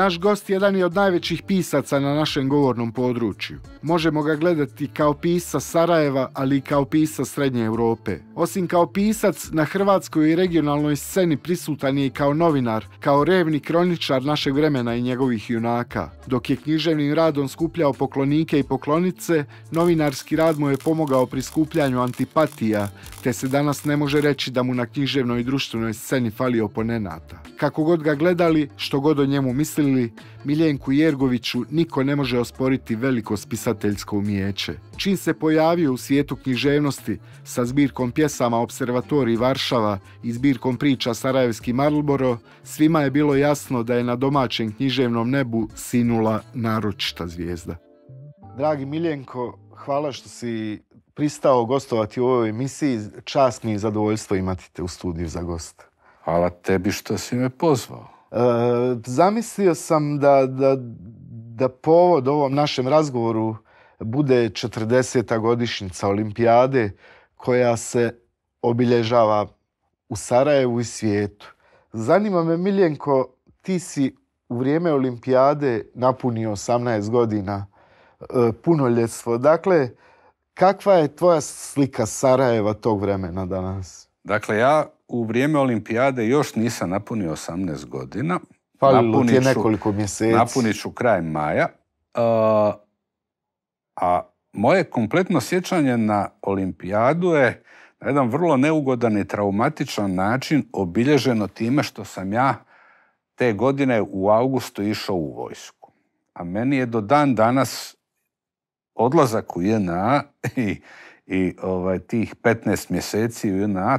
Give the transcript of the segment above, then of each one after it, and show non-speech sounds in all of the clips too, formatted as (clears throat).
Naš gost jedan je od najvećih pisaca na našem govornom području. Možemo ga gledati kao pisa Sarajeva, ali i kao pisa Srednje Europe. Osim kao pisac, na hrvatskoj i regionalnoj sceni prisutan je i kao novinar, kao revni kroničar našeg vremena i njegovih junaka. Dok je književnim radom skupljao poklonike i poklonice, novinarski rad mu je pomogao pri skupljanju antipatija, te se danas ne može reći da mu na književnoj i društvenoj sceni fali oponenata. Kako god ga gledali, što god o njemu mislili, govorili, Miljenku Jergoviću niko ne može osporiti veliko spisateljsko umijeće. Čim se pojavio u svijetu književnosti sa zbirkom pjesama Observatori Varšava i zbirkom priča Sarajevski Marlboro, svima je bilo jasno da je na domaćem književnom nebu sinula naročita zvijezda. Dragi Miljenko, hvala što si pristao gostovati u ovoj emisiji. Čast mi je zadovoljstvo imati te u studiju za gost. Hvala tebi što si me pozvao. E, zamislio sam da, da, povod ovom našem razgovoru bude 40. godišnjica olimpijade koja se obilježava u Sarajevu i svijetu. Zanima me, Miljenko, ti si u vrijeme olimpijade napunio 18 godina e, punoljetstvo. Dakle, kakva je tvoja slika Sarajeva tog vremena danas? Dakle, ja u vrijeme olimpijade još nisam napunio 18 godina. Falilo ti je nekoliko mjeseci. Napunit ću kraj maja. a moje kompletno sjećanje na olimpijadu je na jedan vrlo neugodan i traumatičan način obilježeno time što sam ja te godine u augustu išao u vojsku. A meni je do dan danas odlazak u JNA (laughs) i, ovaj, tih 15 mjeseci u JNA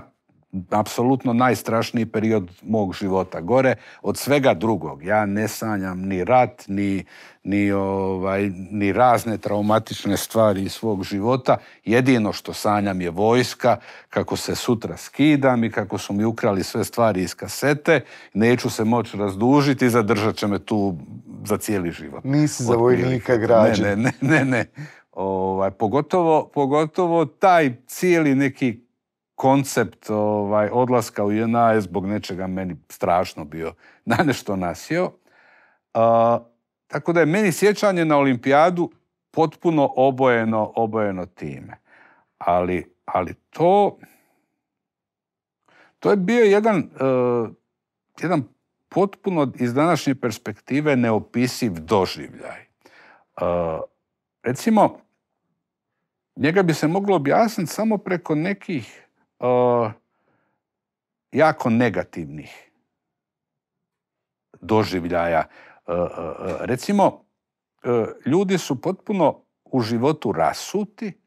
apsolutno najstrašniji period mog života. Gore od svega drugog. Ja ne sanjam ni rat, ni, ni, ovaj, ni razne traumatične stvari iz svog života. Jedino što sanjam je vojska, kako se sutra skidam i kako su mi ukrali sve stvari iz kasete. Neću se moći razdužiti i zadržat će me tu za cijeli život. Nisi za vojnika građan. Ne, ne, ne. ne, ne. Ovaj, pogotovo, pogotovo taj cijeli neki koncept ovaj, odlaska u JNA je zbog nečega meni strašno bio (laughs) na nešto nasio. tako da je meni sjećanje na olimpijadu potpuno obojeno, obojeno time. Ali, ali to... To je bio jedan, uh, jedan potpuno iz današnje perspektive neopisiv doživljaj. Uh, recimo, njega bi se moglo objasniti samo preko nekih jako negativnih doživljaja. E, e, recimo, e, ljudi su potpuno u životu rasuti,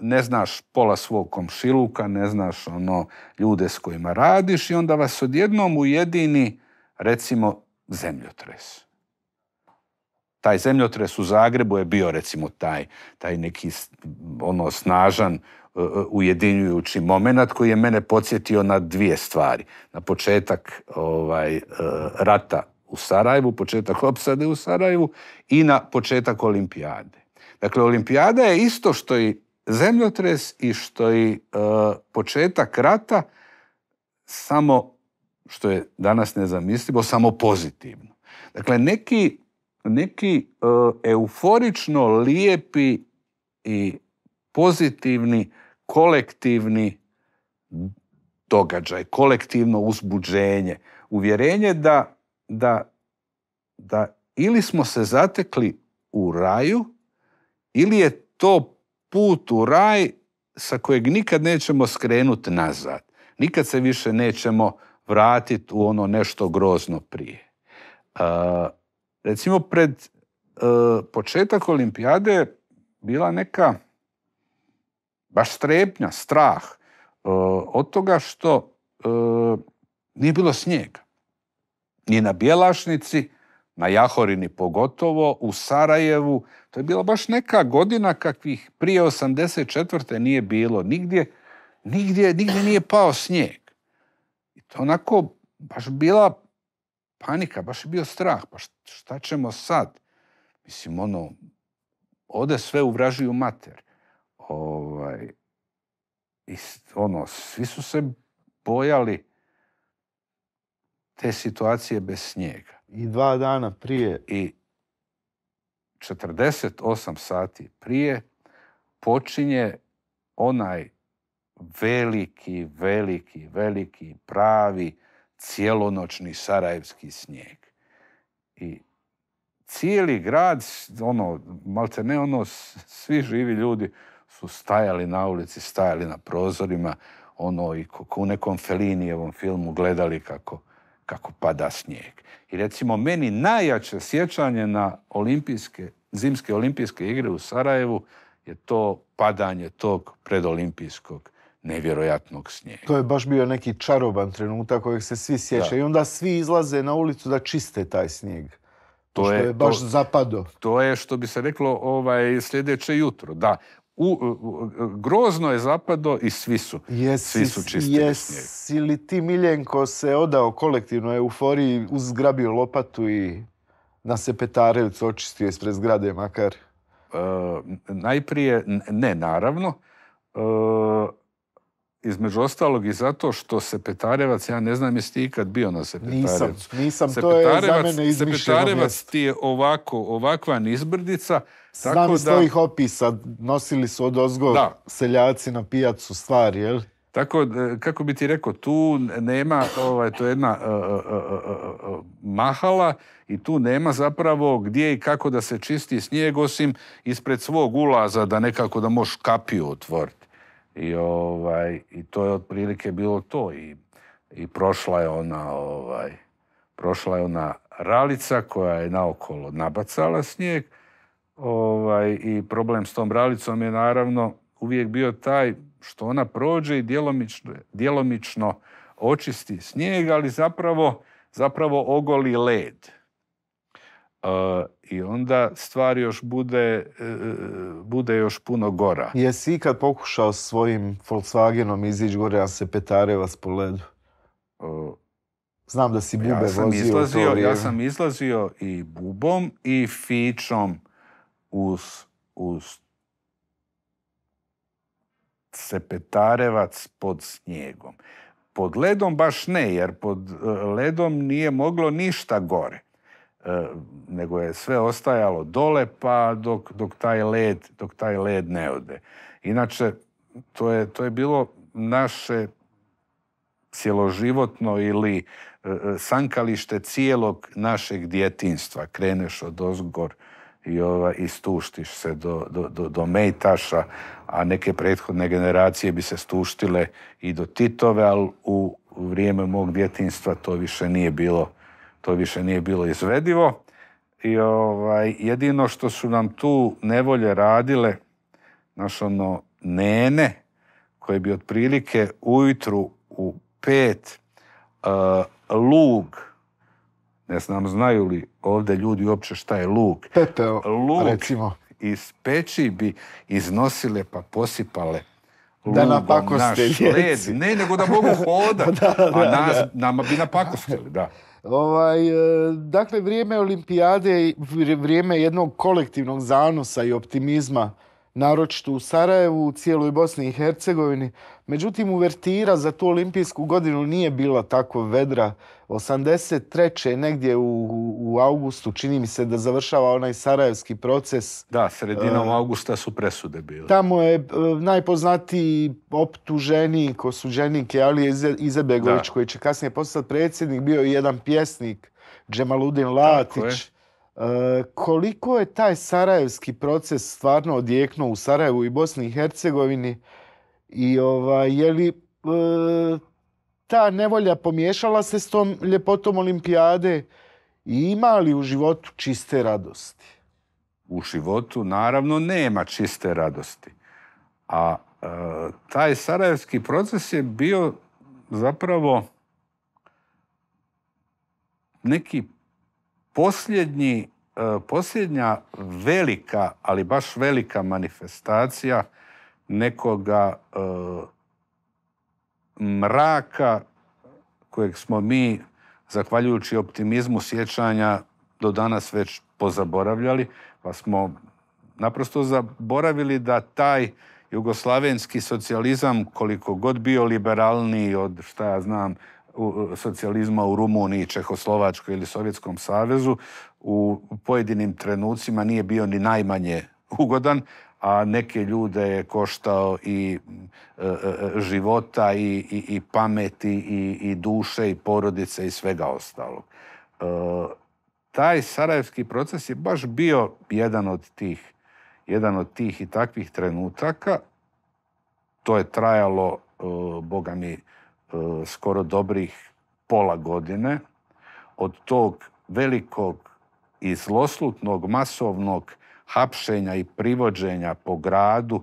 ne znaš pola svog komšiluka, ne znaš ono ljude s kojima radiš i onda vas odjednom ujedini recimo zemljotres. Taj zemljotres u Zagrebu je bio recimo taj, taj neki ono snažan E, e, ujedinjujući moment koji je mene podsjetio na dvije stvari. Na početak ovaj, e, rata u Sarajevu, početak opsade u Sarajevu i na početak olimpijade. Dakle, olimpijada je isto što i zemljotres i što i početak rata, samo što je danas nezamislivo, samo pozitivno. Dakle, neki, neki euforično lijepi i pozitivni kolektivni događaj, kolektivno uzbuđenje. Uvjerenje da, da, da ili smo se zatekli u raju, ili je to put u raj sa kojeg nikad nećemo skrenuti nazad. Nikad se više nećemo vratiti u ono nešto grozno prije. recimo, pred početak olimpijade bila neka baš strepnja, strah e, od toga što e, nije bilo snijega. Ni na Bjelašnici, na Jahorini pogotovo, u Sarajevu. To je bila baš neka godina kakvih prije 84. nije bilo. Nigdje, nigdje, nigdje nije pao snijeg. I to onako baš bila panika, baš je bio strah. Pa šta ćemo sad? Mislim, ono, ode sve u vražiju mater. Ovaj, ono, svi su se bojali te situacije bez snijega. I dva dana prije. I 48 sati prije počinje onaj veliki, veliki, veliki, pravi, cijelonoćni sarajevski snijeg. I cijeli grad, ono, malce ne ono, svi živi ljudi su stajali na ulici, stajali na prozorima, ono i u nekom Felinijevom filmu gledali kako, kako pada snijeg. I recimo meni najjače sjećanje na olimpijske, zimske olimpijske igre u Sarajevu je to padanje tog predolimpijskog nevjerojatnog snijega. To je baš bio neki čaroban trenutak kojeg se svi sjećaju. I onda svi izlaze na ulicu da čiste taj snijeg. To što je, baš zapado. To je što bi se reklo ovaj, sljedeće jutro. Da, u, grozno je zapado i svi su, jesi, svi su Jesi li ti, Miljenko, se odao kolektivnoj euforiji, uzgrabio lopatu i na petarevac očistio ispred zgrade makar? E, najprije, ne, naravno. E, između ostalog i zato što Sepetarevac, ja ne znam jesi ti ikad bio na Petarevac. Nisam, nisam, to je za mene izmišljeno Sepetarevac ti je ovako, ovakva nizbrdica, Znam iz tvojih opisa, nosili su od seljaci na pijacu stvari, jel? Tako, e, kako bi ti rekao, tu nema, ovaj, to je jedna e, e, mahala i tu nema zapravo gdje i kako da se čisti snijeg, osim ispred svog ulaza da nekako da možeš kapiju otvoriti. I, ovaj, I to je otprilike bilo to. I, i prošla je ona ovaj, prošla je ona ralica koja je naokolo nabacala snijeg, ovaj, i problem s tom bralicom je naravno uvijek bio taj što ona prođe i djelomično, djelomično očisti snijeg, ali zapravo, zapravo ogoli led. E, I onda stvar još bude, e, bude još puno gora. Jesi ikad pokušao svojim Volkswagenom izići gore, a se petare vas po ledu? E, Znam da si bube ja sam vozio izlazio, Ja sam izlazio i bubom i fičom uz, uz sepetarevac pod snijegom. Pod ledom baš ne, jer pod e, ledom nije moglo ništa gore. E, nego je sve ostajalo dole pa dok, dok, taj led, dok taj led ne ode. Inače, to je, to je bilo naše cjeloživotno ili e, sankalište cijelog našeg djetinstva. Kreneš od ozgor i ova, istuštiš se do, Mejtaša, a neke prethodne generacije bi se stuštile i do Titove, ali u vrijeme mog djetinstva to više nije bilo, to više nije bilo izvedivo. I ovaj, jedino što su nam tu nevolje radile, naš ono nene, koje bi otprilike ujutru u pet eh, lug ne znam, znaju li ovdje ljudi uopće šta je luk? Pepeo, luk recimo. iz peći bi iznosile pa posipale da lugom naš Ne, nego da mogu hodati. (laughs) A nas, da. nama bi napakostili, da. Ovaj, e, dakle, vrijeme olimpijade vrijeme jednog kolektivnog zanosa i optimizma naročito u Sarajevu, u cijeloj Bosni i Hercegovini. Međutim, uvertira za tu olimpijsku godinu nije bila tako vedra. 83. negdje u, u augustu, čini mi se da završava onaj sarajevski proces. Da, sredinom uh, augusta su presude bile. Tamo je e, najpoznatiji optuženik, osuđenik je Izebegović, koji će kasnije postati predsjednik, bio je jedan pjesnik, Džemaludin Latić. E, koliko je taj sarajevski proces stvarno odjeknuo u Sarajevu i Bosni i Hercegovini i ovaj, je li e, ta nevolja pomiješala se s tom ljepotom olimpijade i ima li u životu čiste radosti? U životu naravno nema čiste radosti. A e, taj sarajevski proces je bio zapravo neki posljednji, e, posljednja velika, ali baš velika manifestacija nekoga e, mraka kojeg smo mi, zahvaljujući optimizmu sjećanja, do danas već pozaboravljali, pa smo naprosto zaboravili da taj jugoslavenski socijalizam, koliko god bio liberalniji od, šta ja znam, socijalizma u Rumuniji, Čehoslovačkoj ili Sovjetskom savezu u pojedinim trenucima nije bio ni najmanje ugodan, a neke ljude je koštao i e, e, života i, pameti i, duše i porodice i svega ostalog. E, taj sarajevski proces je baš bio jedan od tih jedan od tih i takvih trenutaka. To je trajalo, boga mi, E, skoro dobrih pola godine od tog velikog i zloslutnog masovnog hapšenja i privođenja po gradu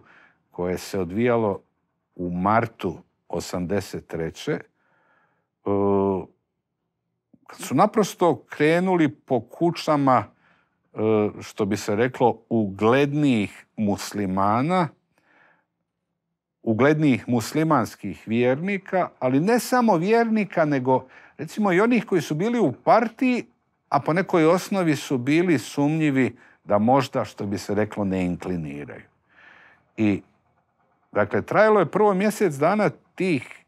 koje se odvijalo u martu 83. E, kad su naprosto krenuli po kućama, e, što bi se reklo, uglednijih muslimana, uglednijih muslimanskih vjernika, ali ne samo vjernika, nego recimo i onih koji su bili u partiji, a po nekoj osnovi su bili sumnjivi da možda, što bi se reklo, ne inkliniraju. I, dakle, trajalo je prvo mjesec dana tih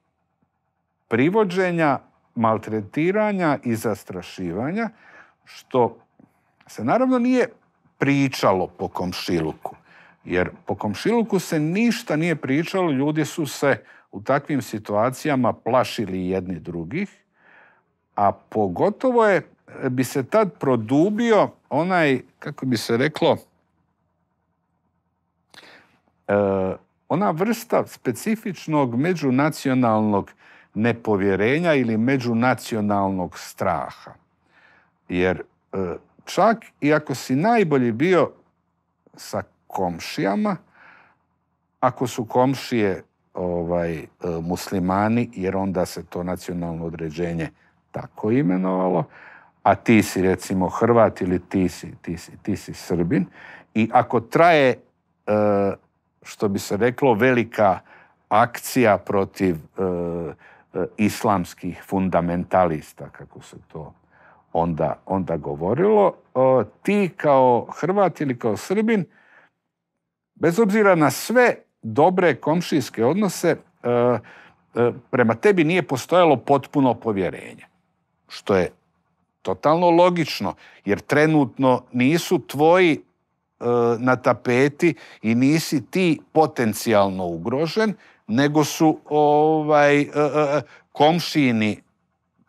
privođenja, maltretiranja i zastrašivanja, što se naravno nije pričalo po komšiluku. Jer po komšiluku se ništa nije pričalo, ljudi su se u takvim situacijama plašili jedni drugih, a pogotovo je, eh, bi se tad produbio onaj, kako bi se reklo, eh, ona vrsta specifičnog međunacionalnog nepovjerenja ili međunacionalnog straha. Jer eh, čak i ako si najbolji bio sa komšijama, ako su komšije ovaj, e, muslimani, jer onda se to nacionalno određenje tako imenovalo, a ti si recimo Hrvat ili ti si, ti si, Srbin. I ako traje, e, što bi se reklo, velika akcija protiv e, islamskih fundamentalista, kako se to onda, onda govorilo, ti kao Hrvat ili kao Srbin bez obzira na sve dobre komšijske odnose, e, e, prema tebi nije postojalo potpuno povjerenje. Što je totalno logično, jer trenutno nisu tvoji e, na tapeti i nisi ti potencijalno ugrožen, nego su ovaj komšini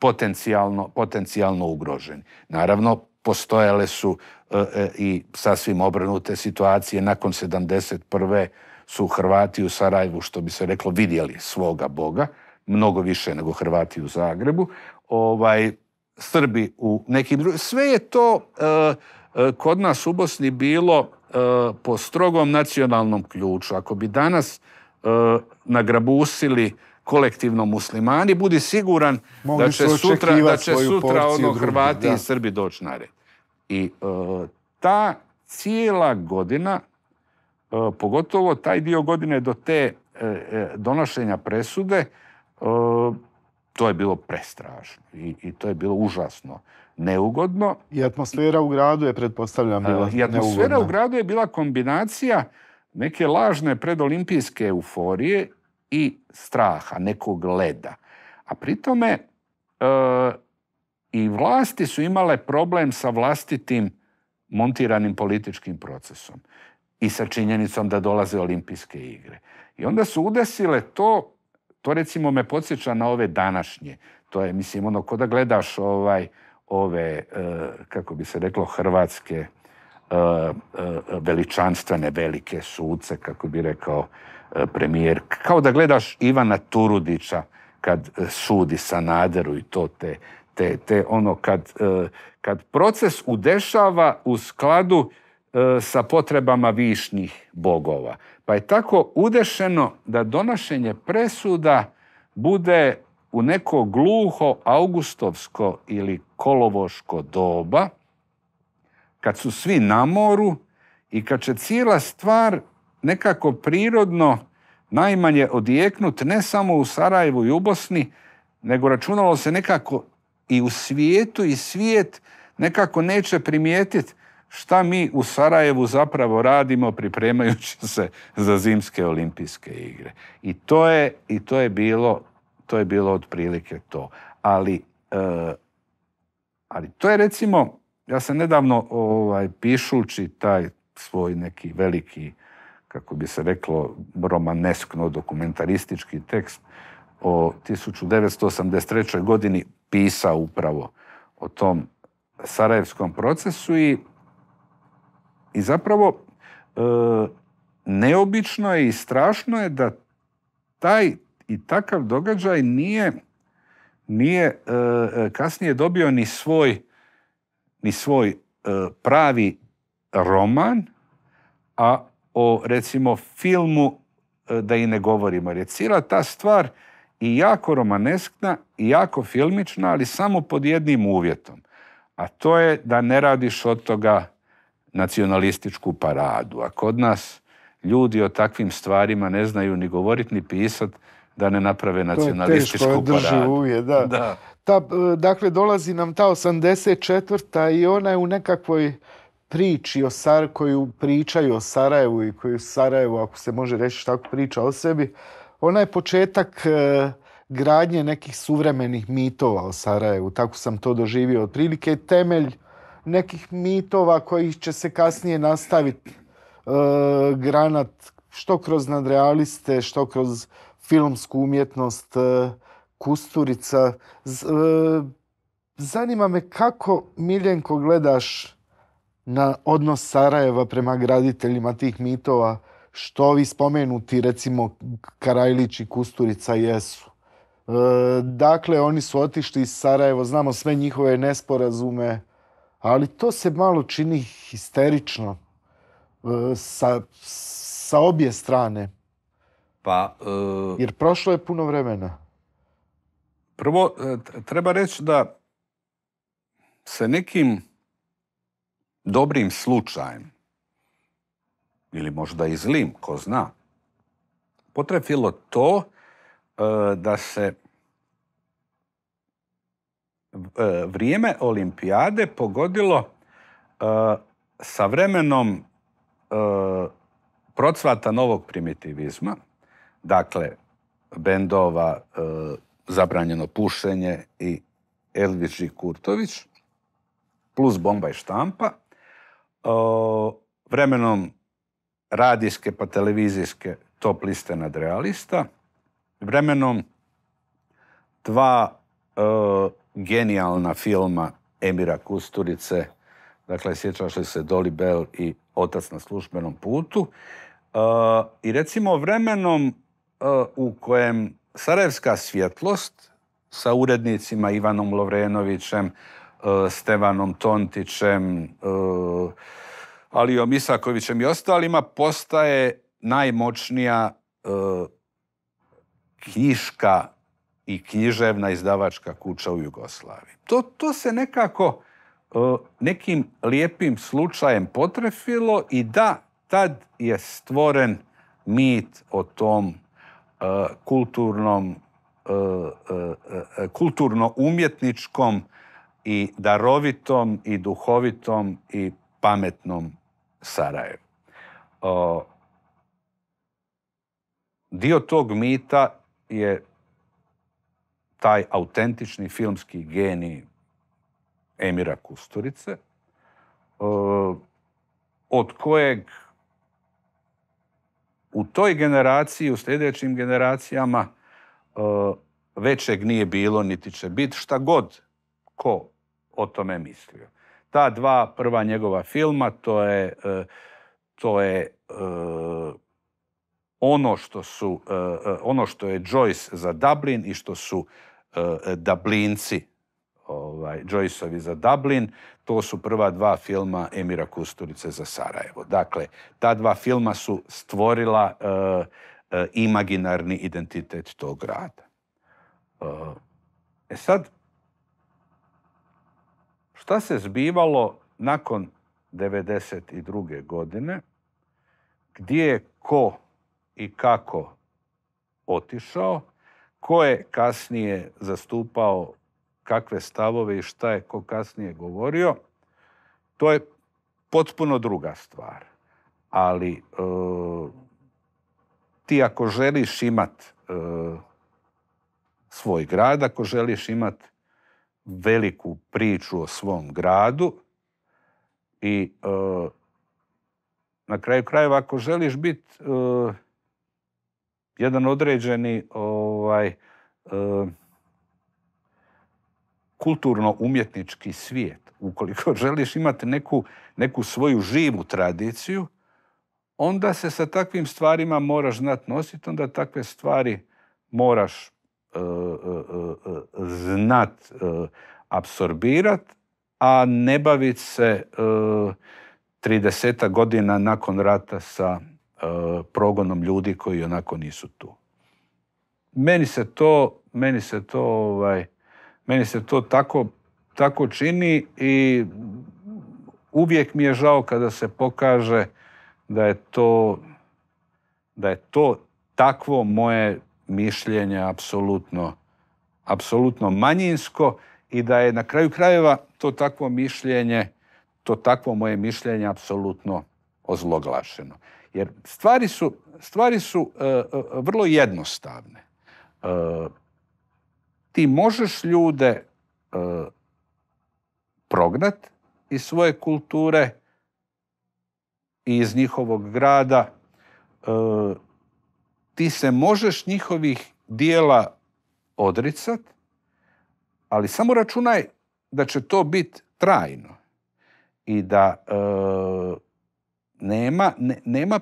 potencijalno, potencijalno ugroženi. Naravno, postojale su E, i sasvim obrnute situacije. Nakon 71. su Hrvati u Sarajevu, što bi se reklo, vidjeli svoga Boga, mnogo više nego Hrvati u Zagrebu. Ovaj, Srbi u nekim drugim. Sve je to e, e, kod nas u Bosni bilo po strogom nacionalnom ključu. Ako bi danas nagrabusili kolektivno muslimani, budi siguran da će sutra, da će sutra ono Hrvati i Srbi doći na red. I e, ta cijela godina, e, pogotovo taj dio godine do te e, donošenja presude, to je bilo prestrašno i, to je bilo užasno neugodno. I atmosfera u gradu je, pretpostavljam, bila I atmosfera u gradu je bila kombinacija neke lažne predolimpijske euforije i straha, nekog leda. A pri tome i vlasti su imale problem sa vlastitim montiranim političkim procesom i sa činjenicom da dolaze olimpijske igre. I onda su udesile to, to recimo me podsjeća na ove današnje. To je, mislim, ono, ko da gledaš ovaj, ove, e, kako bi se reklo, hrvatske e, e, veličanstvene velike suce, kako bi rekao premijer. Kao da gledaš Ivana Turudića kad sudi Sanaderu i to te te, te ono kad, e, kad proces udešava u skladu e, sa potrebama višnjih bogova. Pa je tako udešeno da donošenje presuda bude u neko gluho augustovsko ili kolovoško doba, kad su svi na moru i kad će cijela stvar nekako prirodno najmanje odijeknut ne samo u Sarajevu i u Bosni, nego računalo se nekako i u svijetu i svijet nekako neće primijetiti šta mi u Sarajevu zapravo radimo pripremajući (laughs) se za zimske olimpijske igre. I to je, i to je, bilo, to je bilo otprilike to. Ali, eh, ali to je recimo, ja sam nedavno ovaj, pišući taj svoj neki veliki, kako bi se reklo, romaneskno dokumentaristički tekst o 1983. godini pisao upravo o tom Sarajevskom procesu i, i zapravo e, neobično je i strašno je da taj i takav događaj nije, nije e, kasnije dobio ni svoj, ni svoj e, pravi roman, a o recimo filmu e, da i ne govorimo. Jer je cijela ta stvar i jako romaneskna i jako filmična, ali samo pod jednim uvjetom. A to je da ne radiš od toga nacionalističku paradu. A kod nas ljudi o takvim stvarima ne znaju ni govoriti ni pisati da ne naprave nacionalističku to je teško, paradu. uvijek, da. Ta, dakle, dolazi nam ta 84. i ona je u nekakvoj priči o Sar, koju pričaju o Sarajevu i koju Sarajevu, ako se može reći tako, priča o sebi, ona je početak e, gradnje nekih suvremenih mitova o Sarajevu. Tako sam to doživio. Otprilike temelj nekih mitova koji će se kasnije nastaviti e, granat što kroz nadrealiste, što kroz filmsku umjetnost e, Kusturica. zanima me kako, Miljenko, gledaš na odnos Sarajeva prema graditeljima tih mitova što ovi spomenuti, recimo Karajlić i Kusturica jesu. E, dakle, oni su otišli iz Sarajevo, znamo sve njihove nesporazume, ali to se malo čini histerično e, sa, obje strane. Pa, e, Jer prošlo je puno vremena. Prvo, treba reći da se nekim dobrim slučajem ili možda i zlim, ko zna, potrefilo to e, da se e, vrijeme olimpijade pogodilo e, sa vremenom procvata novog primitivizma, dakle, bendova Zabranjeno pušenje i Elvić i Kurtović, plus bomba i štampa, vremenom radijske pa televizijske top liste nadrealista. Vremenom dva e, genijalna filma Emira Kusturice, dakle sjećaš li se Dolly Bell i Otac na službenom putu. E, I recimo vremenom e, u kojem Sarajevska svjetlost sa urednicima Ivanom Lovrenovićem, Stevanom Tontićem, ali i o Misakovićem i ostalima, postaje najmoćnija e, knjiška i književna izdavačka kuća u Jugoslaviji. To, se nekako e, nekim lijepim slučajem potrefilo i da, tad je stvoren mit o tom e, kulturnom, e, kulturno-umjetničkom i darovitom i duhovitom i pametnom Sarajevu. dio tog mita je taj autentični filmski geni Emira Kusturice, od kojeg u toj generaciji, u sljedećim generacijama, većeg nije bilo, niti će biti, šta god ko o tome mislio. Ta dva prva njegova filma, to je, e, to je e, ono što, su, e, ono što je Joyce za Dublin i što su Dublinci, ovaj, Joyceovi za Dublin, to su prva dva filma Emira Kusturice za Sarajevo. Dakle, ta dva filma su stvorila imaginarni identitet tog grada. E sad, Šta se zbivalo nakon 1992. godine, gdje je ko i kako otišao, ko je kasnije zastupao kakve stavove i šta je ko kasnije govorio, to je potpuno druga stvar. Ali e, ti ako želiš imat e, svoj grad, ako želiš imat veliku priču o svom gradu i e, na kraju krajeva ako želiš biti e, jedan određeni ovaj, e, kulturno-umjetnički svijet, ukoliko (laughs) želiš imati neku, neku svoju živu tradiciju, onda se sa takvim stvarima moraš znat nositi, onda takve stvari moraš Eh, eh, eh, znat apsorbirat, a ne bavit se 30 godina nakon rata sa progonom ljudi koji onako nisu tu. Meni se to, meni se to, ovaj, meni se to tako, tako čini i uvijek mi je žao kada se pokaže da je to, da je to takvo moje mišljenje apsolutno, apsolutno manjinsko i da je na kraju krajeva to takvo mišljenje, to takvo moje mišljenje apsolutno ozloglašeno. Jer stvari su, stvari su e, e, vrlo jednostavne. E, ti možeš ljude prognat iz svoje kulture i iz njihovog grada ti se možeš njihovih dijela odricat, ali samo računaj da će to biti trajno i da e, nema, nema,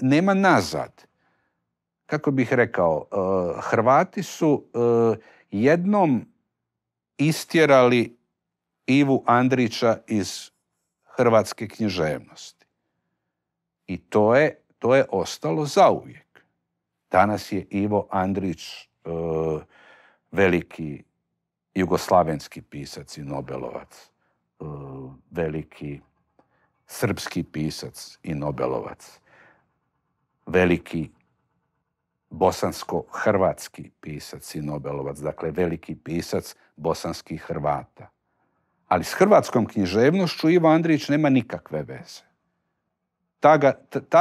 nema nazad. Kako bih rekao, e, Hrvati su e, jednom istjerali Ivu Andrića iz hrvatske književnosti. I to je to je ostalo zauvijek. Danas je Ivo Andrić e, veliki jugoslavenski pisac i Nobelovac, e, veliki srpski pisac i Nobelovac, veliki bosansko-hrvatski pisac i Nobelovac, dakle veliki pisac bosanskih Hrvata. Ali s hrvatskom književnošću Ivo Andrić nema nikakve veze taga,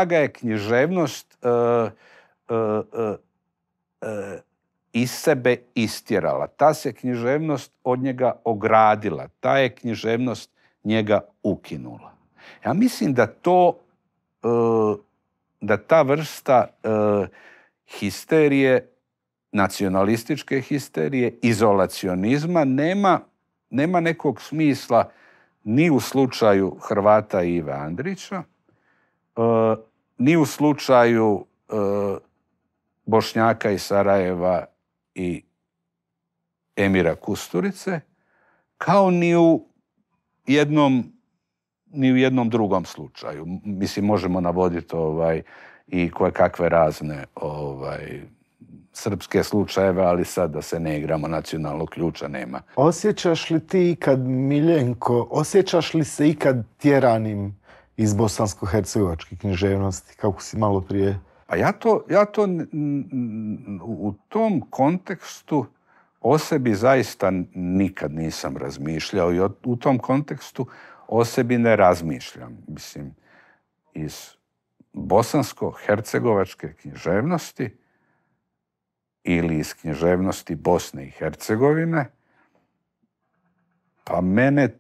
ga je književnost e, e, e, iz sebe istjerala. Ta se književnost od njega ogradila. Ta je književnost njega ukinula. Ja mislim da to, da ta vrsta histerije, nacionalističke histerije, izolacionizma nema, nema nekog smisla ni u slučaju Hrvata Ive Andrića, E, ni u slučaju e, Bošnjaka i Sarajeva i Emira Kusturice, kao ni u jednom ni u jednom drugom slučaju. Mislim, možemo navoditi ovaj, i koje kakve razne ovaj, srpske slučajeve, ali sad da se ne igramo nacionalnog ključa nema. Osjećaš li ti ikad, Miljenko, osjećaš li se ikad tjeranim iz bosansko-hercegovačke književnosti, kako si malo prije... A ja to, ja to u tom kontekstu o sebi zaista nikad nisam razmišljao i u tom kontekstu o sebi ne razmišljam. Mislim, iz bosansko-hercegovačke književnosti ili iz književnosti Bosne i Hercegovine, pa mene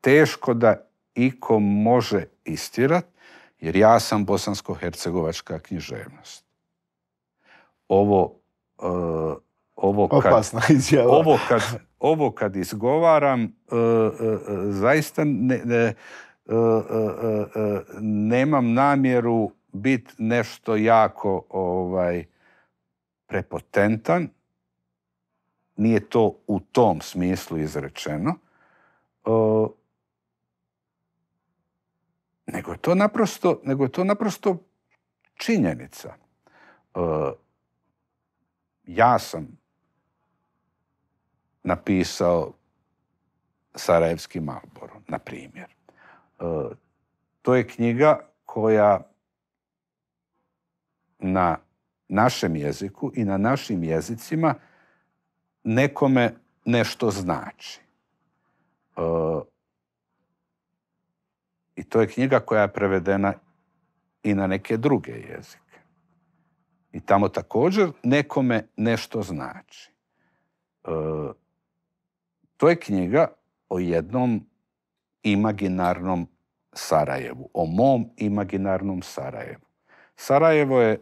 teško da iko može istirat, jer ja sam bosansko-hercegovačka književnost. Ovo, eh, ovo, kad, (laughs) ovo, kad, ovo kad izgovaram, eh, eh, zaista ne, nemam namjeru biti nešto jako ovaj, prepotentan. Nije to u tom smislu izrečeno nego je to naprosto, nego to naprosto činjenica. E, ja sam napisao Sarajevski Malboro, na primjer. E, to je knjiga koja na našem jeziku i na našim jezicima nekome nešto znači. E, i to je knjiga koja je prevedena i na neke druge jezike. I tamo također nekome nešto znači. E, to je knjiga o jednom imaginarnom Sarajevu, o mom imaginarnom Sarajevu. Sarajevo je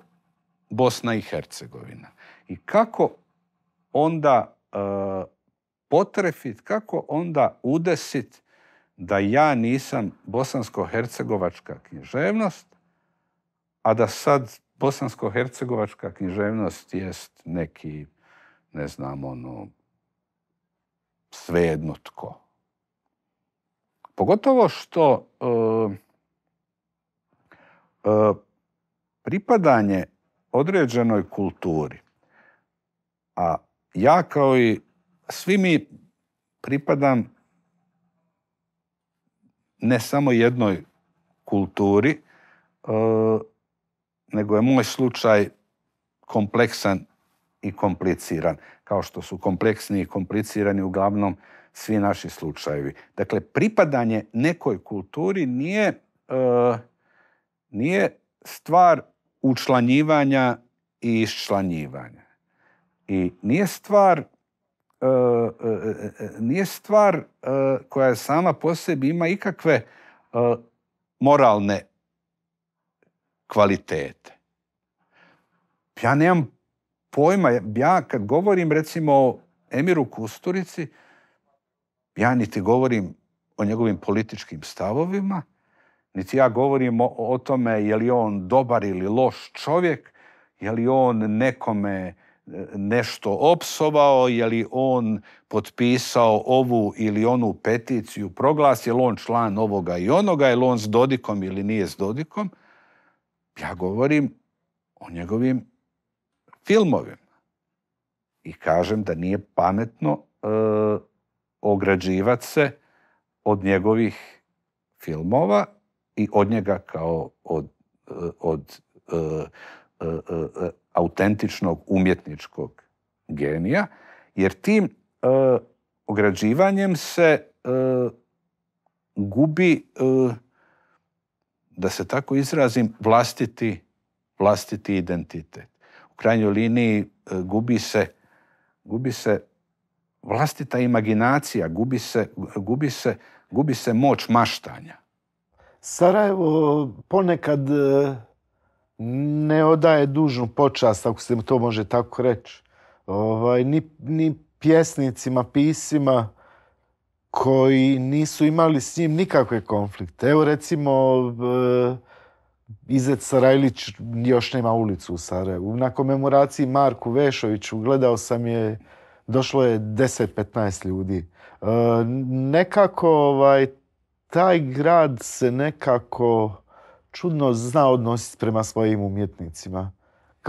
Bosna i Hercegovina. I kako onda e, potrefit, kako onda udesit da ja nisam bosansko-hercegovačka književnost, a da sad bosansko-hercegovačka književnost jest neki, ne znam, ono, svejedno tko. Pogotovo što e, e, pripadanje određenoj kulturi, a ja kao i svi mi pripadam ne samo jednoj kulturi, e, nego je moj slučaj kompleksan i kompliciran, kao što su kompleksni i komplicirani uglavnom svi naši slučajevi. Dakle, pripadanje nekoj kulturi nije, e, nije stvar učlanjivanja i iščlanjivanja. I nije stvar E, e, e, nije stvar koja sama po sebi ima ikakve moralne kvalitete. Ja nemam pojma, ja kad govorim recimo o Emiru Kusturici, ja niti govorim o njegovim političkim stavovima, niti ja govorim o, o tome je li on dobar ili loš čovjek, je li on nekome nešto opsovao, je li on potpisao ovu ili onu peticiju, proglas, je li on član ovoga i onoga, je li on s Dodikom ili nije s Dodikom. Ja govorim o njegovim filmovima. I kažem da nije pametno e, ograđivati se od njegovih filmova i od njega kao od, e, e, autentičnog umjetničkog genija, jer tim e, ograđivanjem se e, gubi, e, da se tako izrazim, vlastiti, vlastiti identitet. U krajnjoj liniji e, gubi se, gubi se vlastita imaginacija, gubi se, gubi se, gubi se moć maštanja. Sarajevo ponekad ne odaje dužnu počast, ako se to može tako reći, ovaj, ni, pjesnicima, pisima koji nisu imali s njim nikakve konflikte. Evo recimo e, Izet Sarajlić još nema ulicu u Sarajevu. Na komemoraciji Marku Vešoviću gledao sam je, došlo je 10-15 ljudi. E, nekako ovaj, taj grad se nekako čudno zna odnositi prema svojim umjetnicima.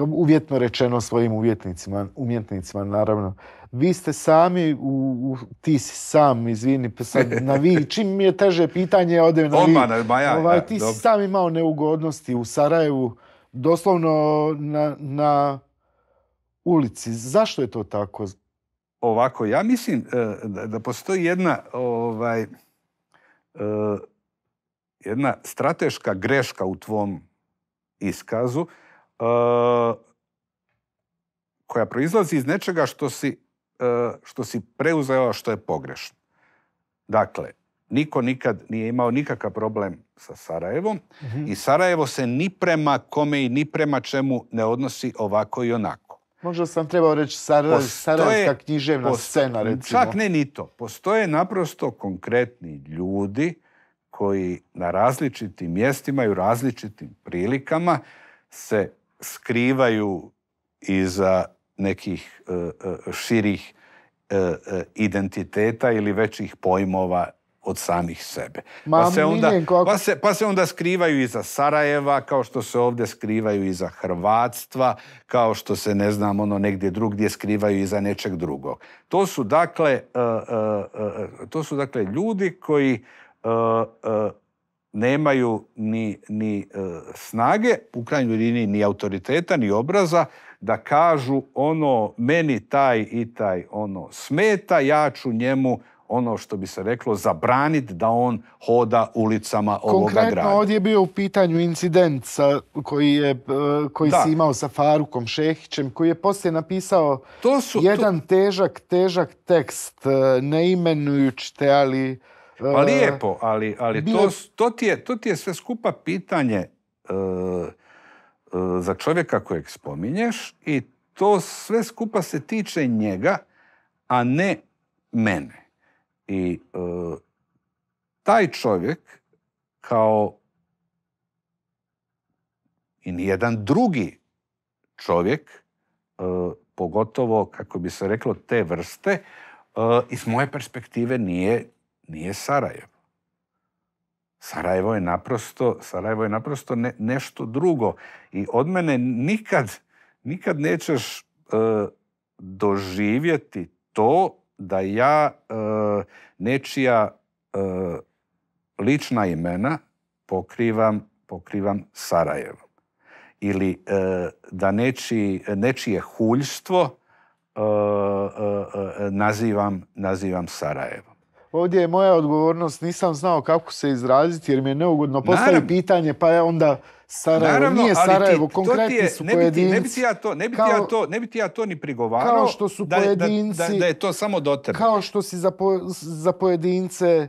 Uvjetno rečeno svojim umjetnicima naravno. Vi ste sami, u, ti si sam, izvini, pa (laughs) na vi, čim mi je teže pitanje, odem na vi. Ovaj, ti si sam imao neugodnosti u Sarajevu, doslovno na, na ulici. Zašto je to tako? Ovako, ja mislim e, da postoji jedna ovaj, e, jedna strateška greška u tvom iskazu e, koja proizlazi iz nečega što si, e, što si preuzeo, što je pogrešno. Dakle, niko nikad nije imao nikakav problem sa Sarajevom mhm. i Sarajevo se ni prema kome i ni prema čemu ne odnosi ovako i onako. Možda sam trebao reći Sarajev, sarajevska književna scena, recimo. Čak ne ni to. Postoje naprosto konkretni ljudi koji na različitim mjestima i u različitim prilikama se skrivaju iza nekih e, e, širih e, identiteta ili većih pojmova od samih sebe. Pa se, onda, pa, se, pa se onda skrivaju iza Sarajeva, kao što se ovdje skrivaju iza Hrvatstva, kao što se, ne znam, ono negdje drugdje skrivaju iza nečeg drugog. To su dakle, to su dakle ljudi koji E, e, nemaju ni, e, snage, u krajnjoj liniji ni autoriteta, ni obraza, da kažu ono meni taj i taj ono smeta, ja ću njemu ono što bi se reklo zabraniti da on hoda ulicama ovoga grada. Konkretno ovdje je bio u pitanju incident koji, si imao sa Farukom Šehićem, koji je poslije napisao to su, jedan težak, težak tekst, ne imenujući te, ali pa lijepo, ali, ali to, to, ti je, to ti je sve skupa pitanje e, e, za čovjeka kojeg spominješ i to sve skupa se tiče njega, a ne mene. I e, taj čovjek kao i nijedan drugi čovjek, pogotovo, kako bi se reklo, te vrste, iz moje perspektive nije nije Sarajevo. Sarajevo je naprosto, Sarajevo je naprosto nešto drugo. I od mene nikad, nikad nećeš e, doživjeti to da ja e, nečija e, lična imena pokrivam, pokrivam Sarajevo. Ili da neči, nečije huljstvo nazivam, nazivam Sarajevo ovdje je moja odgovornost, nisam znao kako se izraziti jer mi je neugodno postaviti pitanje, pa je onda Sarajevo, nije Sarajevo, konkretni su pojedinci. Ne bi ti ja to, ne ja to ni prigovarao kao što su da, pojedinci, je to samo do tebe. Kao što si za, za pojedince e,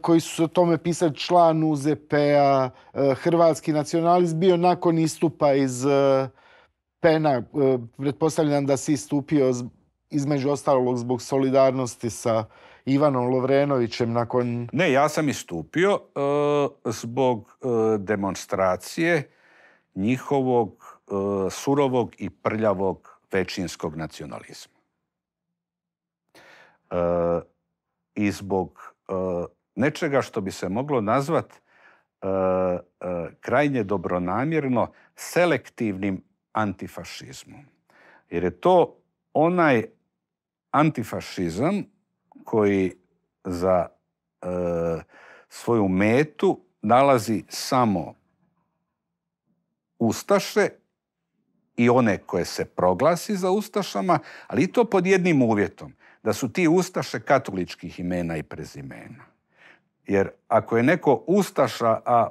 koji su o tome pisali član UZP-a, e, hrvatski nacionalist bio nakon istupa iz e, Pena. Pretpostavljam da si istupio između ostalog zbog solidarnosti sa Ivanom Lovrenovićem nakon... Ne, ja sam istupio e, zbog e, demonstracije njihovog e, surovog i prljavog većinskog nacionalizma. I zbog nečega što bi se moglo nazvat krajnje dobronamjerno selektivnim antifašizmom. Jer je to onaj antifašizam koji za e, svoju metu nalazi samo ustaše i one koje se proglasi za ustašama, ali i to pod jednim uvjetom, da su ti ustaše katoličkih imena i prezimena. Jer ako je neko ustaša, a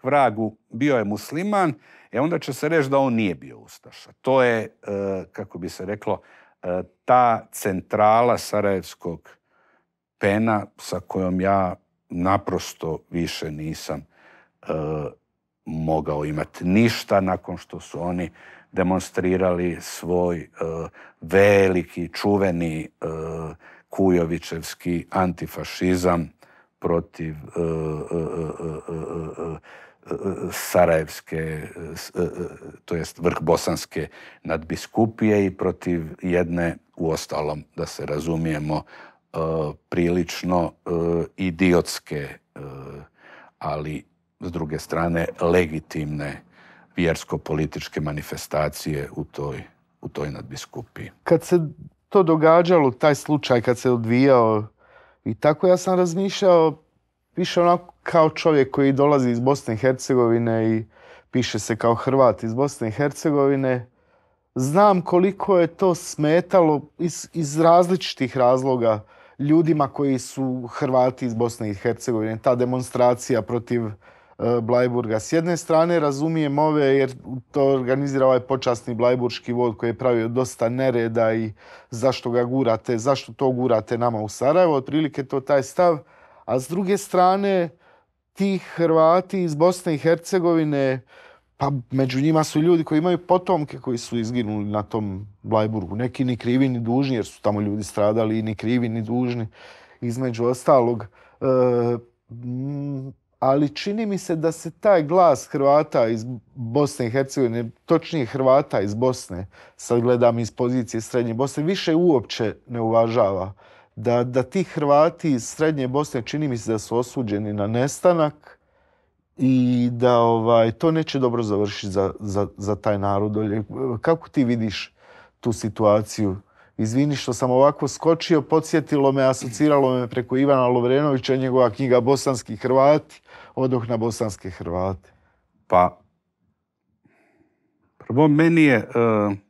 kvragu vragu bio je musliman, e, onda će se reći da on nije bio ustaša. To je, e, kako bi se reklo, E, ta centrala Sarajevskog pena sa kojom ja naprosto više nisam e, mogao imati ništa nakon što su oni demonstrirali svoj e, veliki, čuveni Kujovićevski antifašizam protiv Sarajevske, e, e, to jest vrh Bosanske nadbiskupije i protiv jedne u ostalom, da se razumijemo, e, prilično idiotske, ali s druge strane legitimne vjersko-političke manifestacije u toj, u toj nadbiskupiji. Kad se to događalo, taj slučaj kad se odvijao i tako ja sam razmišljao više onako kao čovjek koji dolazi iz Bosne i Hercegovine i piše se kao Hrvat iz Bosne i Hercegovine. Znam koliko je to smetalo iz, iz različitih razloga ljudima koji su Hrvati iz Bosne i Hercegovine. Ta demonstracija protiv e, Blajburga. S jedne strane razumijem ove jer to organizira ovaj počasni Blajburški vod koji je pravio dosta nereda i zašto ga gurate, zašto to gurate nama u Sarajevo. Otprilike to taj stav a s druge strane ti Hrvati iz Bosne i Hercegovine, pa među njima su ljudi koji imaju potomke koji su izginuli na tom Blajburgu. Neki ni krivi ni dužni jer su tamo ljudi stradali i ni krivi ni dužni između ostalog. E, ali čini mi se da se taj glas Hrvata iz Bosne i Hercegovine, točnije Hrvata iz Bosne, sad gledam iz pozicije Srednje Bosne, više uopće ne uvažava da, ti Hrvati iz Srednje Bosne čini mi se da su osuđeni na nestanak i da ovaj, to neće dobro završiti za, taj narod. Kako ti vidiš tu situaciju? Izvini što sam ovako skočio, podsjetilo me, asociralo me preko Ivana Lovrenovića, njegova knjiga Bosanski Hrvati, odoh na Bosanske Hrvate. Pa, prvo meni je... Eh,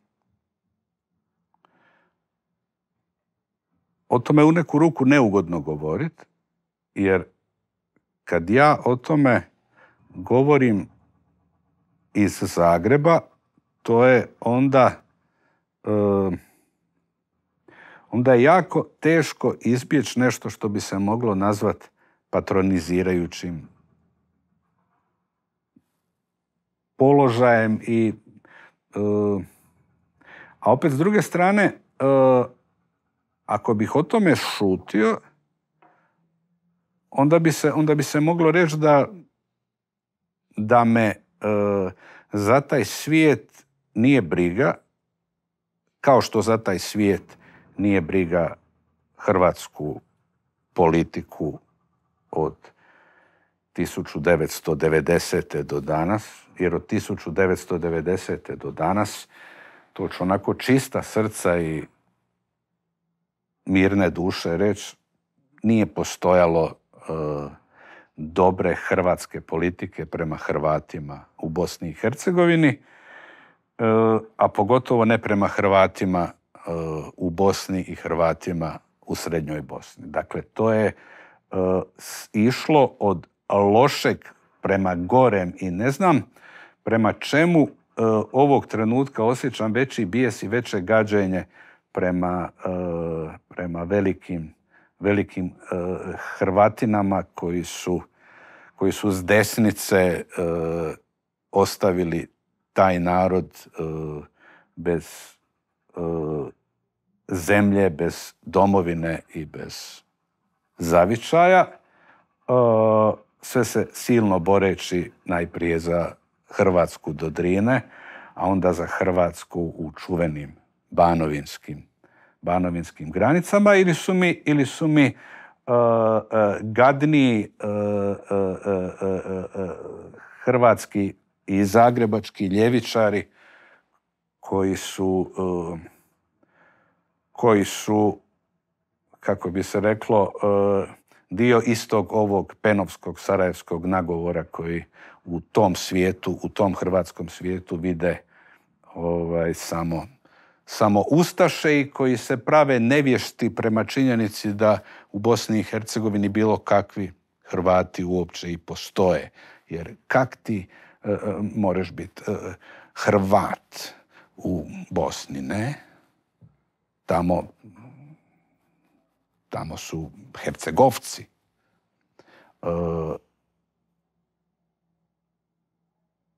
o tome u neku ruku neugodno govorit, jer kad ja o tome govorim iz Zagreba, to je onda eh, onda je jako teško izbjeći nešto što bi se moglo nazvat patronizirajućim položajem i eh, a opet s druge strane eh, ako bih o tome šutio, onda bi se, onda bi se moglo reći da, da me e, za taj svijet nije briga, kao što za taj svijet nije briga hrvatsku politiku od 1990. do danas, jer od 1990. do danas to ću onako čista srca i mirne duše reći, nije postojalo e, dobre hrvatske politike prema Hrvatima u Bosni i Hercegovini, e, a pogotovo ne prema Hrvatima e, u Bosni i Hrvatima u Srednjoj Bosni. Dakle, to je išlo od lošeg prema gorem i ne znam prema čemu ovog trenutka osjećam veći bijes i veće gađenje prema, eh, prema velikim, eh, Hrvatinama koji su, koji su s desnice eh, ostavili taj narod bez zemlje, bez domovine i bez zavičaja, sve se silno boreći najprije za Hrvatsku do Drine, a onda za Hrvatsku u čuvenim banovinskim, banovinskim granicama ili su mi, ili su mi uh, uh, gadni uh, hrvatski i zagrebački ljevičari koji su, koji su kako bi se reklo, dio istog ovog penovskog sarajevskog nagovora koji u tom svijetu, u tom hrvatskom svijetu vide ovaj, samo samo ustaše i koji se prave nevješti prema činjenici da u Bosni i Hercegovini bilo kakvi Hrvati uopće i postoje. Jer kak ti e, e, moraš biti e, Hrvat u Bosni, ne? Tamo, tamo su Hercegovci.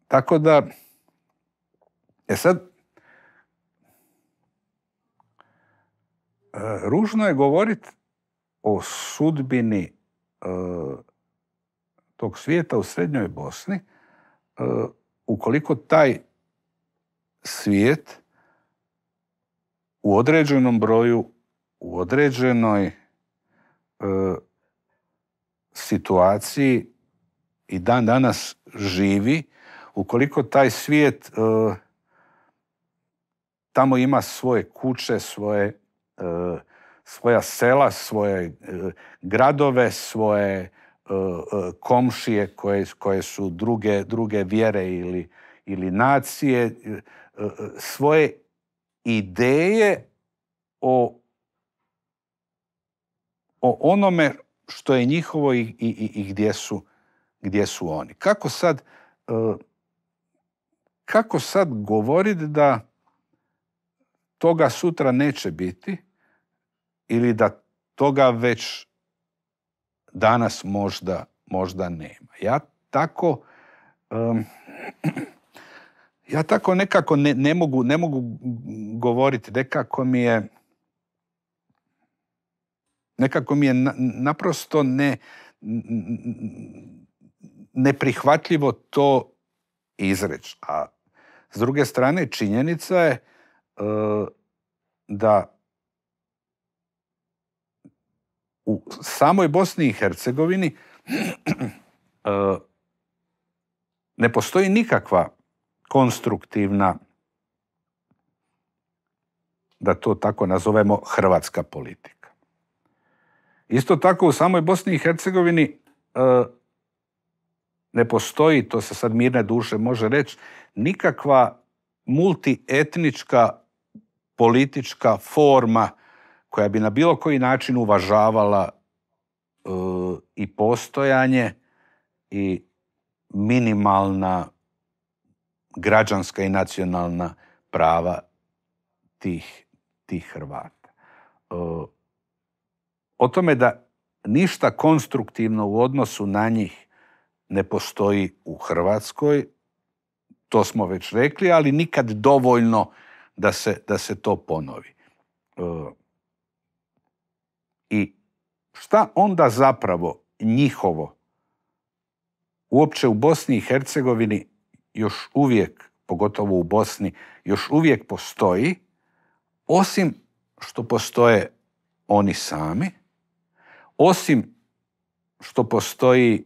tako da, e sad, E, ružno je govoriti o sudbini e, tog svijeta u Srednjoj Bosni, e, ukoliko taj svijet u određenom broju, u određenoj situaciji i dan danas živi, ukoliko taj svijet tamo ima svoje kuće, svoje E, svoja sela, svoje e, gradove, svoje e, komšije koje, su druge, vjere ili, ili nacije, svoje ideje o, o onome što je njihovo i, gdje, su, gdje su oni. Kako sad, kako sad govoriti da toga sutra neće biti ili da toga već danas možda, možda nema. Ja tako (clears throat) ja tako nekako ne, ne, mogu, ne mogu govoriti. Nekako mi je nekako mi je naprosto ne neprihvatljivo to izreći. A s druge strane činjenica je da u samoj Bosni i Hercegovini (clears throat) ne postoji nikakva konstruktivna da to tako nazovemo hrvatska politika. Isto tako u samoj Bosni i Hercegovini ne postoji, to se sad mirne duše može reći, nikakva multietnička politička forma koja bi na bilo koji način uvažavala e, i postojanje i minimalna građanska i nacionalna prava tih, Hrvata. E, o tome da ništa konstruktivno u odnosu na njih ne postoji u Hrvatskoj, to smo već rekli, ali nikad dovoljno da se, da se to ponovi. E, I šta onda zapravo njihovo uopće u Bosni i Hercegovini još uvijek, pogotovo u Bosni, još uvijek postoji, osim što postoje oni sami, osim što postoji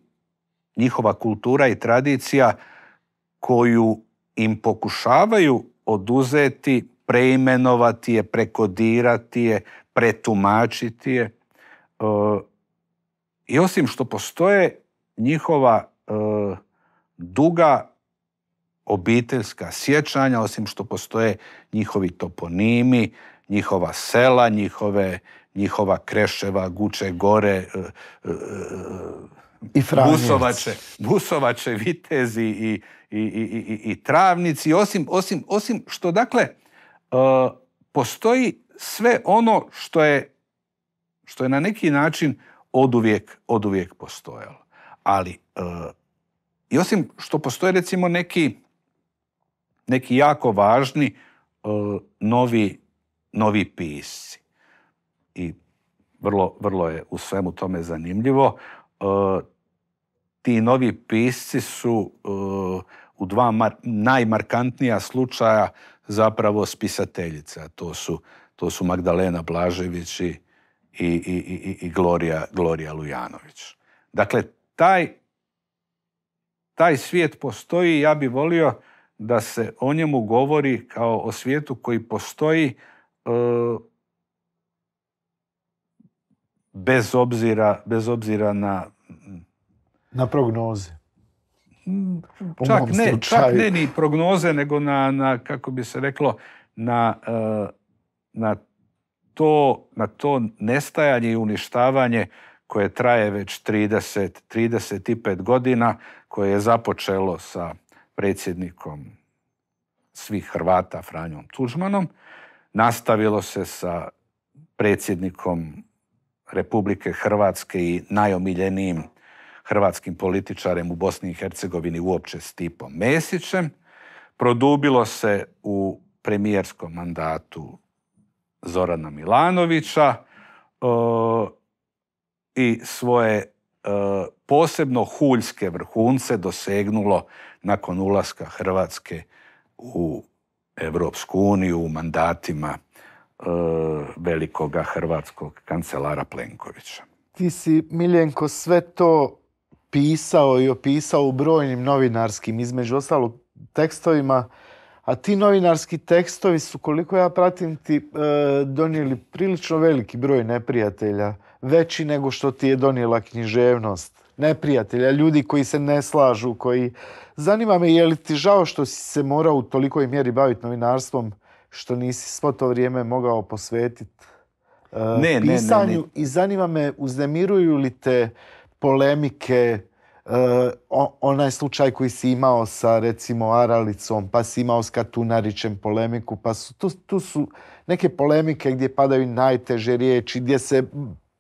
njihova kultura i tradicija koju im pokušavaju oduzeti, preimenovati je, prekodirati je, pretumačiti je. E, I osim što postoje njihova e, duga obiteljska sjećanja, osim što postoje njihovi toponimi, njihova sela, njihove, njihova kreševa, guče gore, e, i Busovače, Busovače, Vitezi i, i, i, i Travnici. Osim, osim, osim što, dakle, e, postoji sve ono što je, što je na neki način oduvijek, oduvijek postojalo. Ali, e, i osim što postoje, recimo, neki, neki jako važni e, novi, novi pisci. I vrlo, vrlo je u svemu tome zanimljivo E, ti novi pisci su e, u dva najmarkantnija slučaja zapravo spisateljica. To su, Magdalena Blažević i, i, Gloria, Lujanović. Dakle, taj, svijet postoji i ja bi volio da se o njemu govori kao o svijetu koji postoji e, bez obzira, bez obzira na... Na prognoze. Čak ne, čak ne ni prognoze, nego na, na, kako bi se reklo, na, eh, na, to, na to nestajanje i uništavanje koje traje već 30, 35 godina, koje je započelo sa predsjednikom svih Hrvata Franjom Tužmanom, nastavilo se sa predsjednikom Republike Hrvatske i najomiljenijim hrvatskim političarem u Bosni i Hercegovini uopće Stipom Mesićem. Produbilo se u premijerskom mandatu Zorana Milanovića e, i svoje e, posebno huljske vrhunce dosegnulo nakon ulaska Hrvatske u Evropsku uniju u mandatima E, velikoga hrvatskog kancelara Plenkovića. Ti si, Miljenko, sve to pisao i opisao u brojnim novinarskim, između ostalog tekstovima, a ti novinarski tekstovi su, koliko ja pratim, ti e, donijeli prilično veliki broj neprijatelja, veći nego što ti je donijela književnost. Neprijatelja, ljudi koji se ne slažu, koji... Zanima me, je li ti žao što si se morao u tolikoj mjeri baviti novinarstvom što nisi svo to vrijeme mogao posvetiti e, pisanju. I zanima me, uznemiruju li te polemike e, onaj slučaj koji si imao sa recimo Aralicom, pa si imao s Katunarićem polemiku, pa tu, su neke polemike gdje padaju najteže riječi, gdje se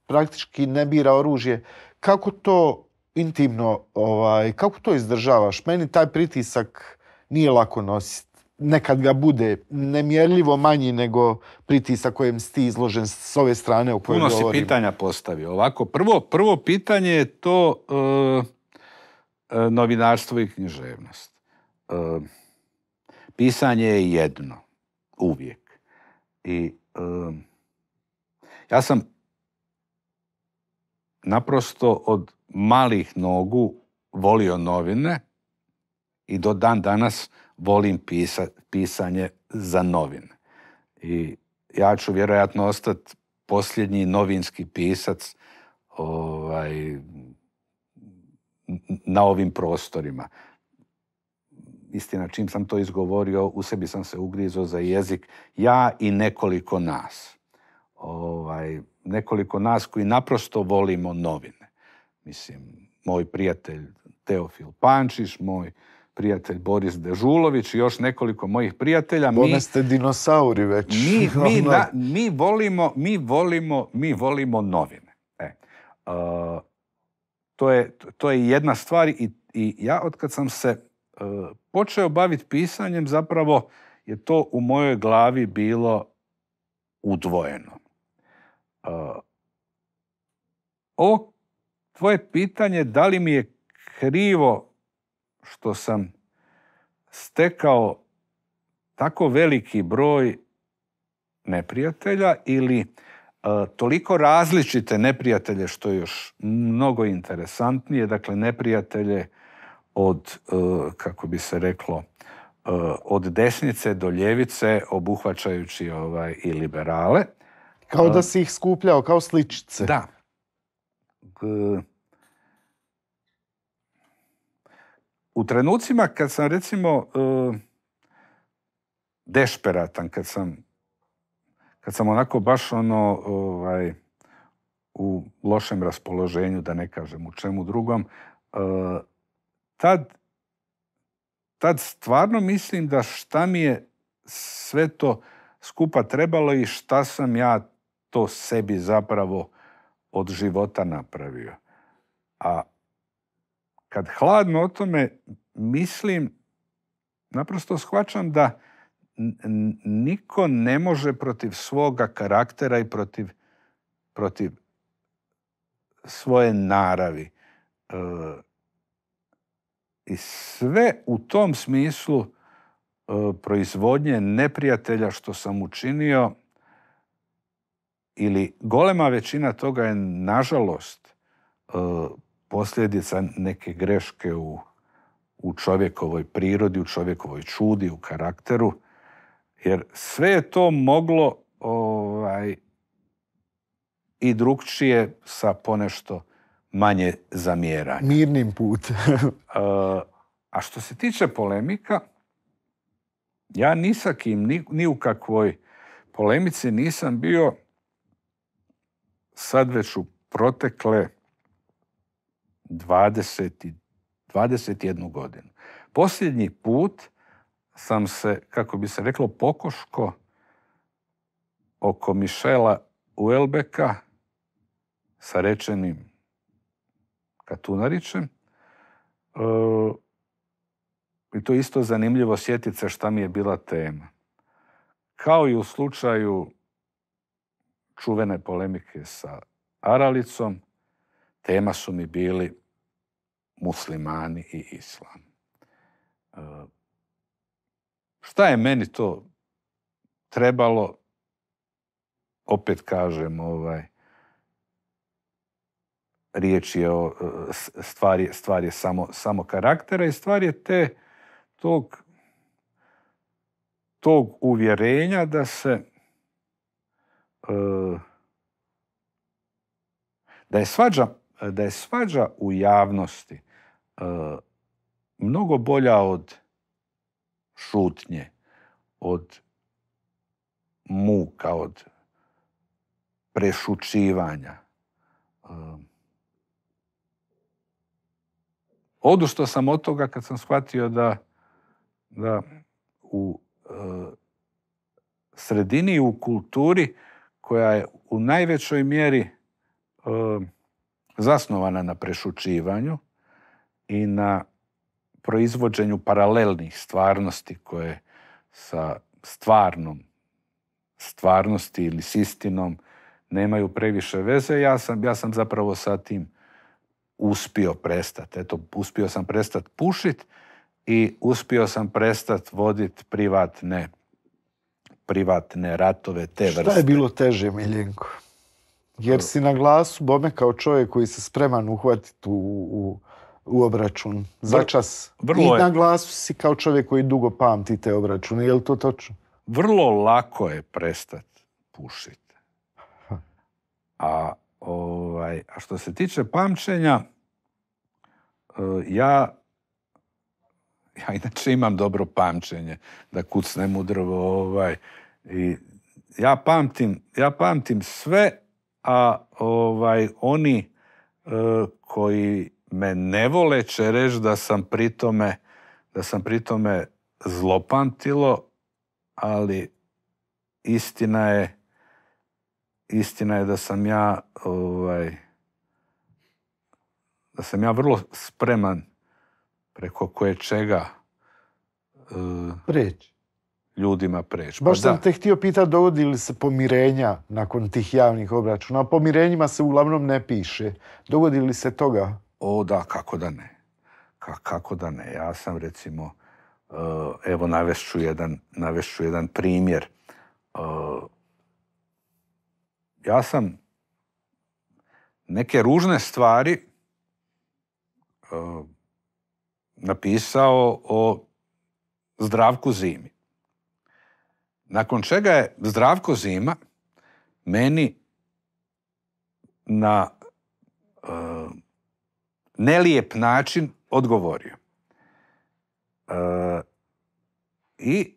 praktički ne bira oružje. Kako to intimno, ovaj, kako to izdržavaš? Meni taj pritisak nije lako nositi nekad ga bude nemjerljivo manji nego pritisak kojem si izložen s ove strane o kojoj Puno si pitanja postavio. Ovako, prvo, prvo pitanje je to e, e, novinarstvo i književnost. E, pisanje je jedno, uvijek. I ja sam naprosto od malih nogu volio novine i do dan danas volim pisanje za novine. I ja ću vjerojatno ostati posljednji novinski pisac ovaj, na ovim prostorima. Istina, čim sam to izgovorio, u sebi sam se ugrizo za jezik. Ja i nekoliko nas. Ovaj, nekoliko nas koji naprosto volimo novine. Mislim, moj prijatelj Teofil Pančiš, moj prijatelj Boris Dežulović i još nekoliko mojih prijatelja. ste dinosauri već. (laughs) Ono mi, volimo, mi, volimo, novine. E, to, je, jedna stvar i, ja od kad sam se e, počeo baviti pisanjem zapravo je to u mojoj glavi bilo udvojeno. E, tvoje pitanje da li mi je krivo što sam stekao tako veliki broj neprijatelja ili e, toliko različite neprijatelje što je još mnogo interesantnije, dakle neprijatelje od e, kako bi se reklo e, od desnice do ljevice obuhvaćajući ovaj i liberale. Kao da si ih skupljao kao sličice. Da. u trenucima kad sam recimo e, dešperatan, kad sam, kad sam onako baš ono ovaj, u lošem raspoloženju, da ne kažem u čemu drugom, e, tad, tad stvarno mislim da šta mi je sve to skupa trebalo i šta sam ja to sebi zapravo od života napravio. A kad hladno o tome mislim, naprosto shvaćam da niko ne može protiv svoga karaktera i protiv, protiv svoje naravi. E, I sve u tom smislu e, proizvodnje neprijatelja što sam učinio ili golema većina toga je nažalost e, posljedica neke greške u, u čovjekovoj prirodi, u čovjekovoj čudi, u karakteru, jer sve je to moglo ovaj, i drugčije sa ponešto manje zamjeranja. Mirnim putem. (laughs) E, a što se tiče polemika, ja ni kim, ni, ni u kakvoj polemici nisam bio sad već u protekle 20, 21 godinu. Posljednji put sam se, kako bi se reklo, pokoško oko Mišela Uelbeka sa rečenim Katunarićem. E, I to isto zanimljivo sjetiti se šta mi je bila tema. Kao i u slučaju čuvene polemike sa Aralicom, Tema su mi bili muslimani i islam. E, šta je meni to trebalo? Opet kažem, ovaj, riječ je o, e, stvari samo, samo karaktera i stvar je te, tog, tog uvjerenja da se e, da je svađa da je svađa u javnosti e, mnogo bolja od šutnje, od muka, od prešučivanja. E, Odustao sam od toga kad sam shvatio da, u e, sredini u kulturi koja je u najvećoj mjeri zasnovana na prešučivanju i na proizvođenju paralelnih stvarnosti koje sa stvarnom stvarnosti ili s istinom nemaju previše veze. Ja sam, ja sam zapravo sa tim uspio prestat. Eto, uspio sam prestat pušit i uspio sam prestat voditi privatne, privatne ratove te vrste. Šta je bilo teže, Miljenko? Jer si na glasu bome kao čovjek koji se spreman uhvatiti u, u, obračun za čas. Vrlo I na glasu si kao čovjek koji dugo pamti te obračune. Je to točno? Vrlo lako je prestati pušiti. A, ovaj, a što se tiče pamćenja, e, ja ja inače imam dobro pamćenje da kucnem u drvo ovaj i ja pamtim, ja pamtim sve a ovaj, oni e, koji me ne vole će reći da sam tome, da sam tome zlopantilo, ali istina je istina je da sam ja ovaj, da sam ja vrlo spreman preko koje čega e, preći ljudima preći. Baš pa sam te htio pitati dogodi li se pomirenja nakon tih javnih obračuna. pomirenjima se uglavnom ne piše. Dogodi li se toga? O da, kako da ne. kako da ne. Ja sam recimo, eh, evo jedan, navešću jedan primjer. Eh, ja sam neke ružne stvari eh, napisao o Zdravku Zimi. Nakon čega je Zdravko Zima meni na e, nelijep način odgovorio. E, I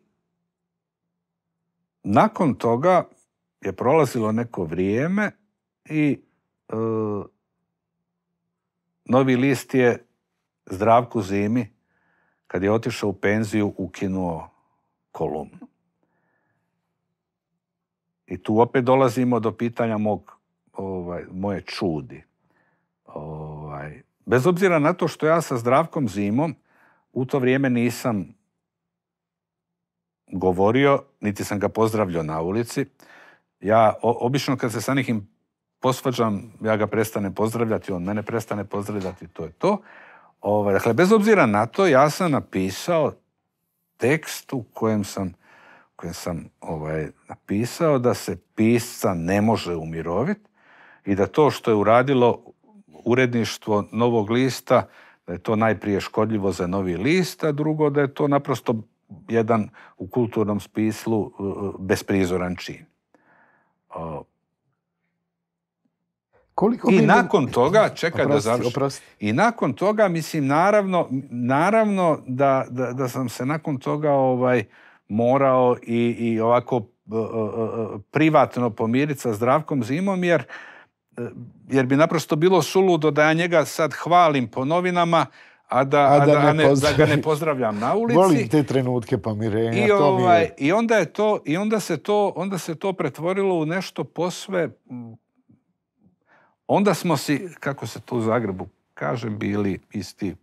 nakon toga je prolazilo neko vrijeme i e, novi list je Zdravku Zimi kad je otišao u penziju ukinuo kolumnu. I tu opet dolazimo do pitanja mog, ovaj, moje čudi. Ovaj, bez obzira na to što ja sa zdravkom zimom u to vrijeme nisam govorio, niti sam ga pozdravljao na ulici. Ja obično kad se sa nekim posvađam, ja ga prestanem pozdravljati, on mene prestane pozdravljati, to je to. Ovaj, dakle, bez obzira na to, ja sam napisao tekst u kojem sam koje sam ovaj, napisao, da se pisca ne može umiroviti i da to što je uradilo uredništvo Novog lista, da je to najprije škodljivo za Novi list, a drugo da je to naprosto jedan u kulturnom spislu uh, besprizoran čin. I nakon toga, čekaj da završim. I nakon toga, mislim, naravno, naravno da, da sam se nakon toga ovaj, morao i, ovako e, e, privatno pomiriti sa Zdravkom Zimom e, jer, bi naprosto bilo suludo da ja njega sad hvalim po novinama a da, ga ne pozdravljam na ulici. Volim te trenutke pomirenja. I, ovaj, i, onda, je to, i onda, se to, pretvorilo u nešto posve... Mm, onda smo si, kako se to u Zagrebu kažem, bili isti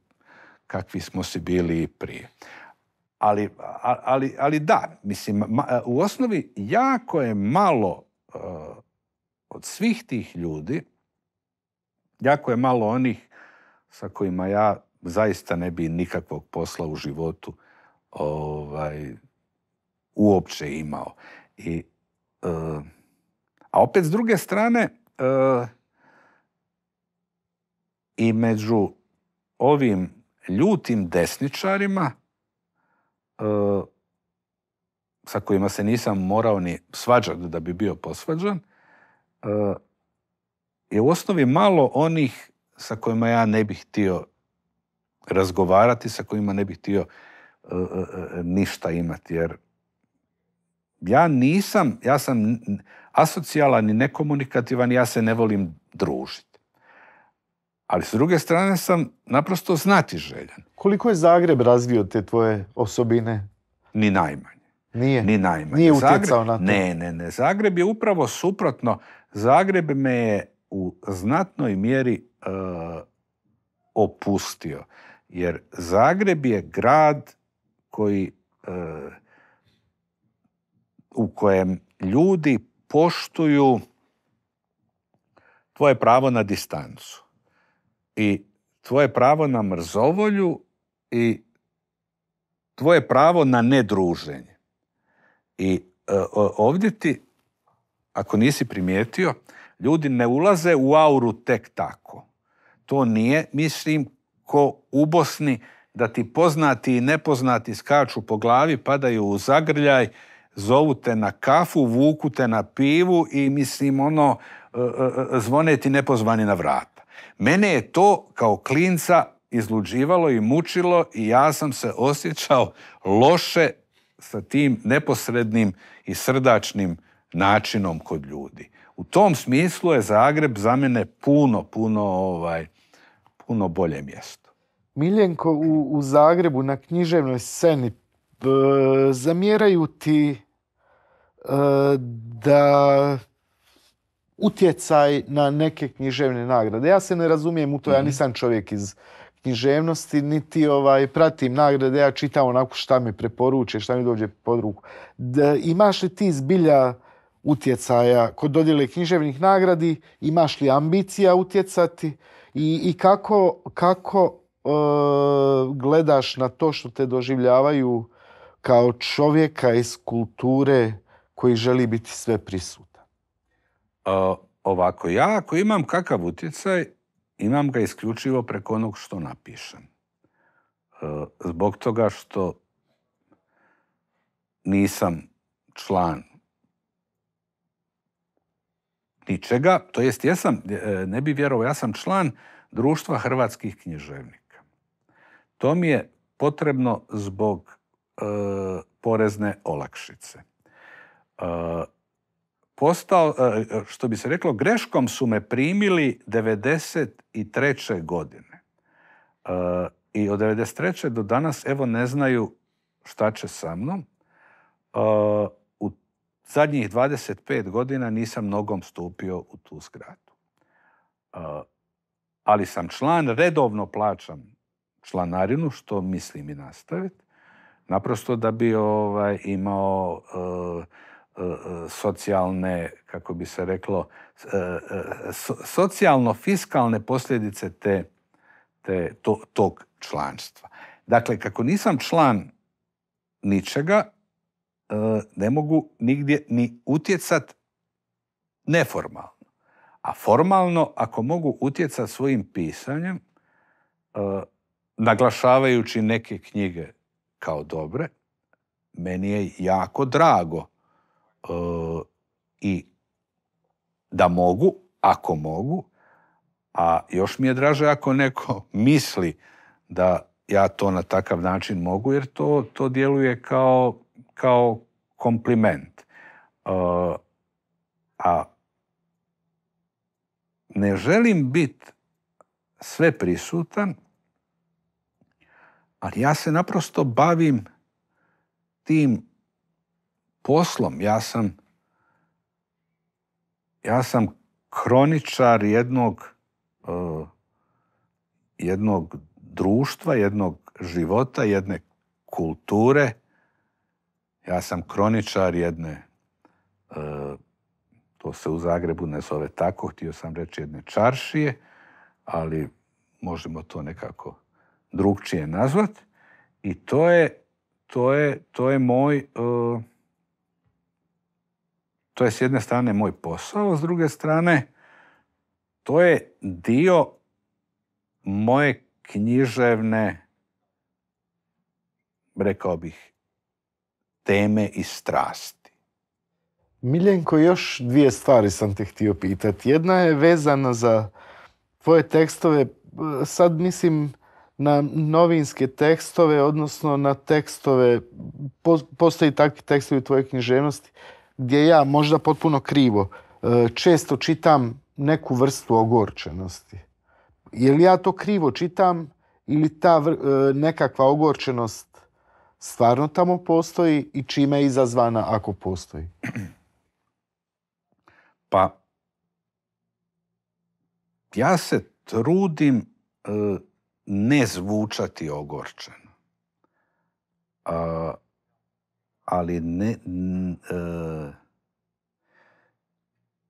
kakvi smo si bili prije. Ali, ali, ali da, mislim, e, u osnovi jako je malo e, od svih tih ljudi, jako je malo onih sa kojima ja zaista ne bi nikakvog posla u životu ovaj, uopće imao. I, e, a opet s druge strane, uh, i među ovim ljutim desničarima Eh, sa kojima se nisam morao ni svađati da bi bio posvađan, eh, je u osnovi malo onih sa kojima ja ne bih htio razgovarati, sa kojima ne bih htio eh, ništa imati. Jer ja nisam, ja sam asocijalan i nekomunikativan, ja se ne volim družiti ali s druge strane sam naprosto znati željen. Koliko je Zagreb razvio te tvoje osobine? Ni najmanje. Nije? Ni najmanje. Nije utjecao na to? Ne, ne, ne. Zagreb je upravo suprotno. Zagreb me je u znatnoj mjeri e, opustio. Jer Zagreb je grad koji, e, u kojem ljudi poštuju tvoje pravo na distancu i tvoje pravo na mrzovolju i tvoje pravo na nedruženje. I e, ovdje ti, ako nisi primijetio, ljudi ne ulaze u auru tek tako. To nije, mislim, ko u Bosni, da ti poznati i nepoznati skaču po glavi, padaju u zagrljaj, zovu te na kafu, vuku te na pivu i mislim ono, e, e, zvone ti nepozvani na vrat. Mene je to kao klinca izluđivalo i mučilo i ja sam se osjećao loše sa tim neposrednim i srdačnim načinom kod ljudi. U tom smislu je Zagreb za mene puno, puno, ovaj, puno bolje mjesto. Miljenko, u, Zagrebu na književnoj sceni zamjeraju ti e, da utjecaj na neke književne nagrade. Ja se ne razumijem u to, ja mhm. nisam čovjek iz književnosti, niti ovaj, pratim nagrade, ja čitam onako šta mi preporuče, šta mi dođe pod ruku. imaš li ti zbilja utjecaja kod dodjele književnih nagradi, imaš li ambicija utjecati i, kako, e, gledaš na to što te doživljavaju kao čovjeka iz kulture koji želi biti sve prisutno? ovako, ja ako imam kakav utjecaj, imam ga isključivo preko onog što napišem. E, zbog toga što nisam član ničega, to jest jesam, e, ne bi vjerovao, ja sam član društva hrvatskih književnika. To mi je potrebno zbog e, porezne olakšice postao, e, što bi se reklo, greškom su me primili 93. godine. E, I od 93. do danas, evo, ne znaju šta će sa mnom. E, u zadnjih 25 godina nisam nogom stupio u tu zgradu. Ali sam član, redovno plaćam članarinu, što mislim i nastaviti. Naprosto da bi ovaj, imao E, e, socijalne, kako bi se reklo, e, socijalno-fiskalne posljedice te, te tog članstva. Dakle, kako nisam član ničega, ne mogu nigdje ni utjecat neformalno. A formalno, ako mogu utjecat svojim pisanjem, naglašavajući neke knjige kao dobre, meni je jako drago E, i da mogu, ako mogu, a još mi je draže ako neko (laughs) misli da ja to na takav način mogu, jer to, to djeluje kao, kao kompliment. Uh, a ne želim biti sve prisutan, ali ja se naprosto bavim tim poslom. Ja sam, ja sam kroničar jednog, e, jednog društva, jednog života, jedne kulture. Ja sam kroničar jedne, e, to se u Zagrebu ne zove tako, htio sam reći jedne čaršije, ali možemo to nekako drugčije nazvat. I to je, to je, moj... E, to je s jedne strane moj posao, s druge strane to je dio moje književne, rekao bih, teme i strasti. Miljenko, još dvije stvari sam te htio pitati. Jedna je vezana za tvoje tekstove, sad mislim na novinske tekstove, odnosno na tekstove, postoji takvi tekstovi u tvojoj književnosti gdje ja možda potpuno krivo e, često čitam neku vrstu ogorčenosti. Je li ja to krivo čitam ili ta e, nekakva ogorčenost stvarno tamo postoji i čime je izazvana ako postoji? (clears throat) Pa, ja se trudim e, ne zvučati ogorčeno ali ne, e,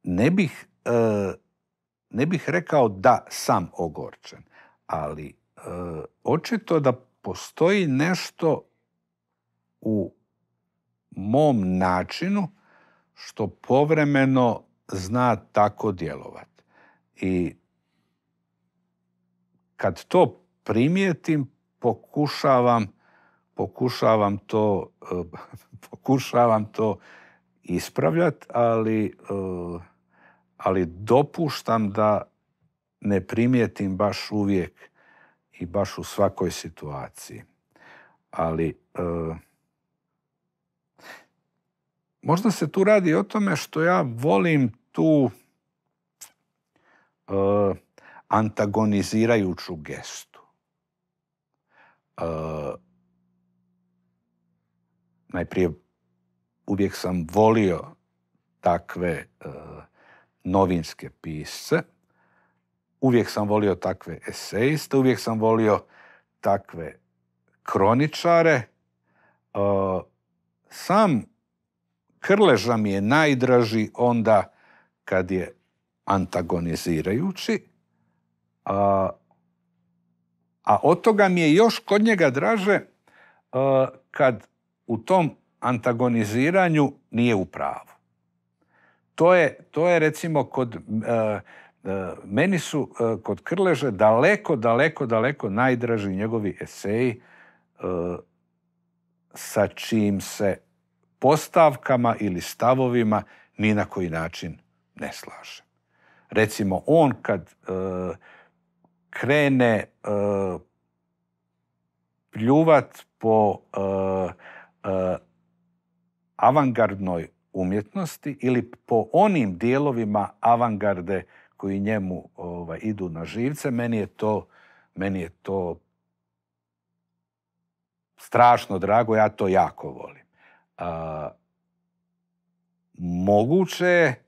ne, bih, e, ne bih rekao da sam ogorčen, ali e, očito da postoji nešto u mom načinu što povremeno zna tako djelovati. I kad to primijetim, pokušavam pokušavam to, eh, (laughs) pokušavam to ispravljati, ali, eh, ali dopuštam da ne primijetim baš uvijek i baš u svakoj situaciji. Ali eh, možda se tu radi o tome što ja volim tu antagonizirajuću gestu najprije uvijek sam volio takve e, novinske pisce, uvijek sam volio takve eseiste, uvijek sam volio takve kroničare. E, sam Krleža mi je najdraži onda kad je antagonizirajući, a, a od toga mi je još kod njega draže e, kad u tom antagoniziranju nije u pravu. To je, to je recimo kod, e, e, meni su e, kod Krleže daleko, daleko, daleko najdraži njegovi eseji sa čim se postavkama ili stavovima ni na koji način ne slaže. Recimo, on kad krene pljuvat po E, avangardnoj umjetnosti ili po onim dijelovima avangarde koji njemu ovaj, idu na živce. Meni je to, meni je to strašno drago, ja to jako volim. E, moguće je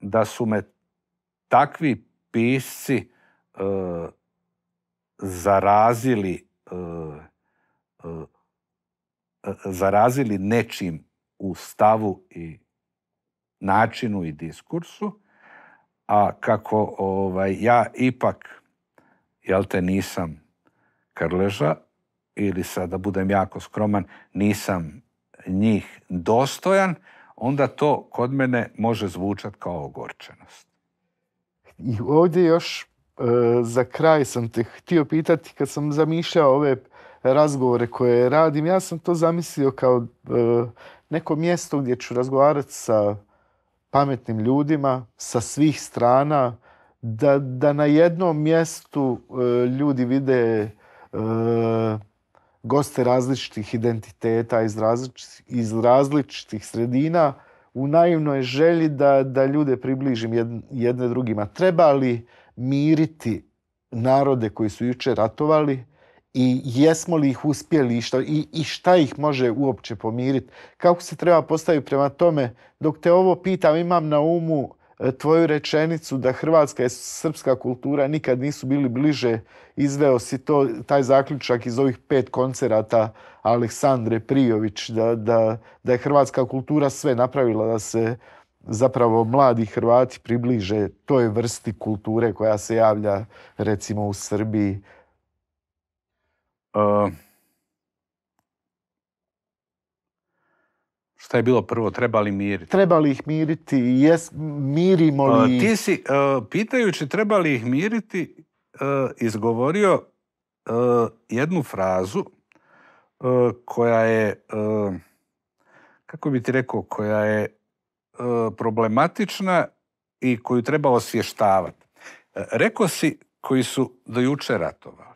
da su me takvi pisci e, zarazili Eh, zarazili nečim u stavu i načinu i diskursu, a kako ovaj, ja ipak, jel te, nisam krleža ili da budem jako skroman, nisam njih dostojan, onda to kod mene može zvučati kao ogorčenost. I ovdje još eh, za kraj sam te htio pitati kad sam zamišljao ove razgovore koje radim, ja sam to zamislio kao e, neko mjesto gdje ću razgovarati sa pametnim ljudima, sa svih strana, da, na jednom mjestu e, ljudi vide e, goste različitih identiteta iz, različitih, sredina u naivnoj želji da, da ljude približim jedne drugima. Treba li miriti narode koji su jučer ratovali i jesmo li ih uspjeli i, što, i, i šta ih može uopće pomiriti. Kako se treba postaviti prema tome? Dok te ovo pitam, imam na umu e, tvoju rečenicu da hrvatska i srpska kultura nikad nisu bili bliže. Izveo si to, taj zaključak iz ovih pet koncerata Aleksandre Prijović, da, da, da je hrvatska kultura sve napravila da se zapravo mladi Hrvati približe toj vrsti kulture koja se javlja recimo u Srbiji Eh, šta je bilo prvo? li miriti? Trebali ih miriti? Jes, mirimo li? Eh, ti si, eh, pitajući trebali ih miriti, izgovorio jednu frazu koja je, kako bi ti rekao, koja je problematična i koju treba osvještavati. Rekao si koji su do jučer ratovali.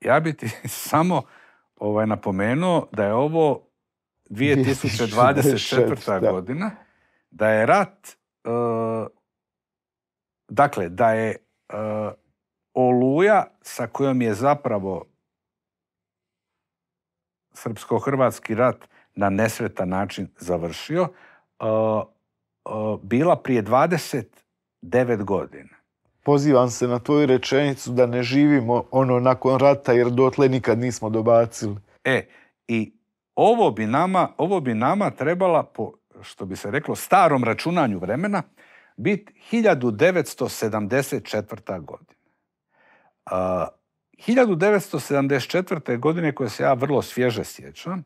Ja bih ti (laughs) samo ovaj, napomenuo da je ovo 2024. godina, da je rat, e, dakle, da je e, oluja sa kojom je zapravo srpsko-hrvatski rat na nesretan način završio, e, bila prije 29 godina. Pozivam se na tvoju rečenicu da ne živimo ono nakon rata jer dotle nikad nismo dobacili. E, i ovo bi nama, ovo bi nama trebala po, što bi se reklo, starom računanju vremena biti 1974. godina. A, 1974. godine koje se ja vrlo svježe sjećam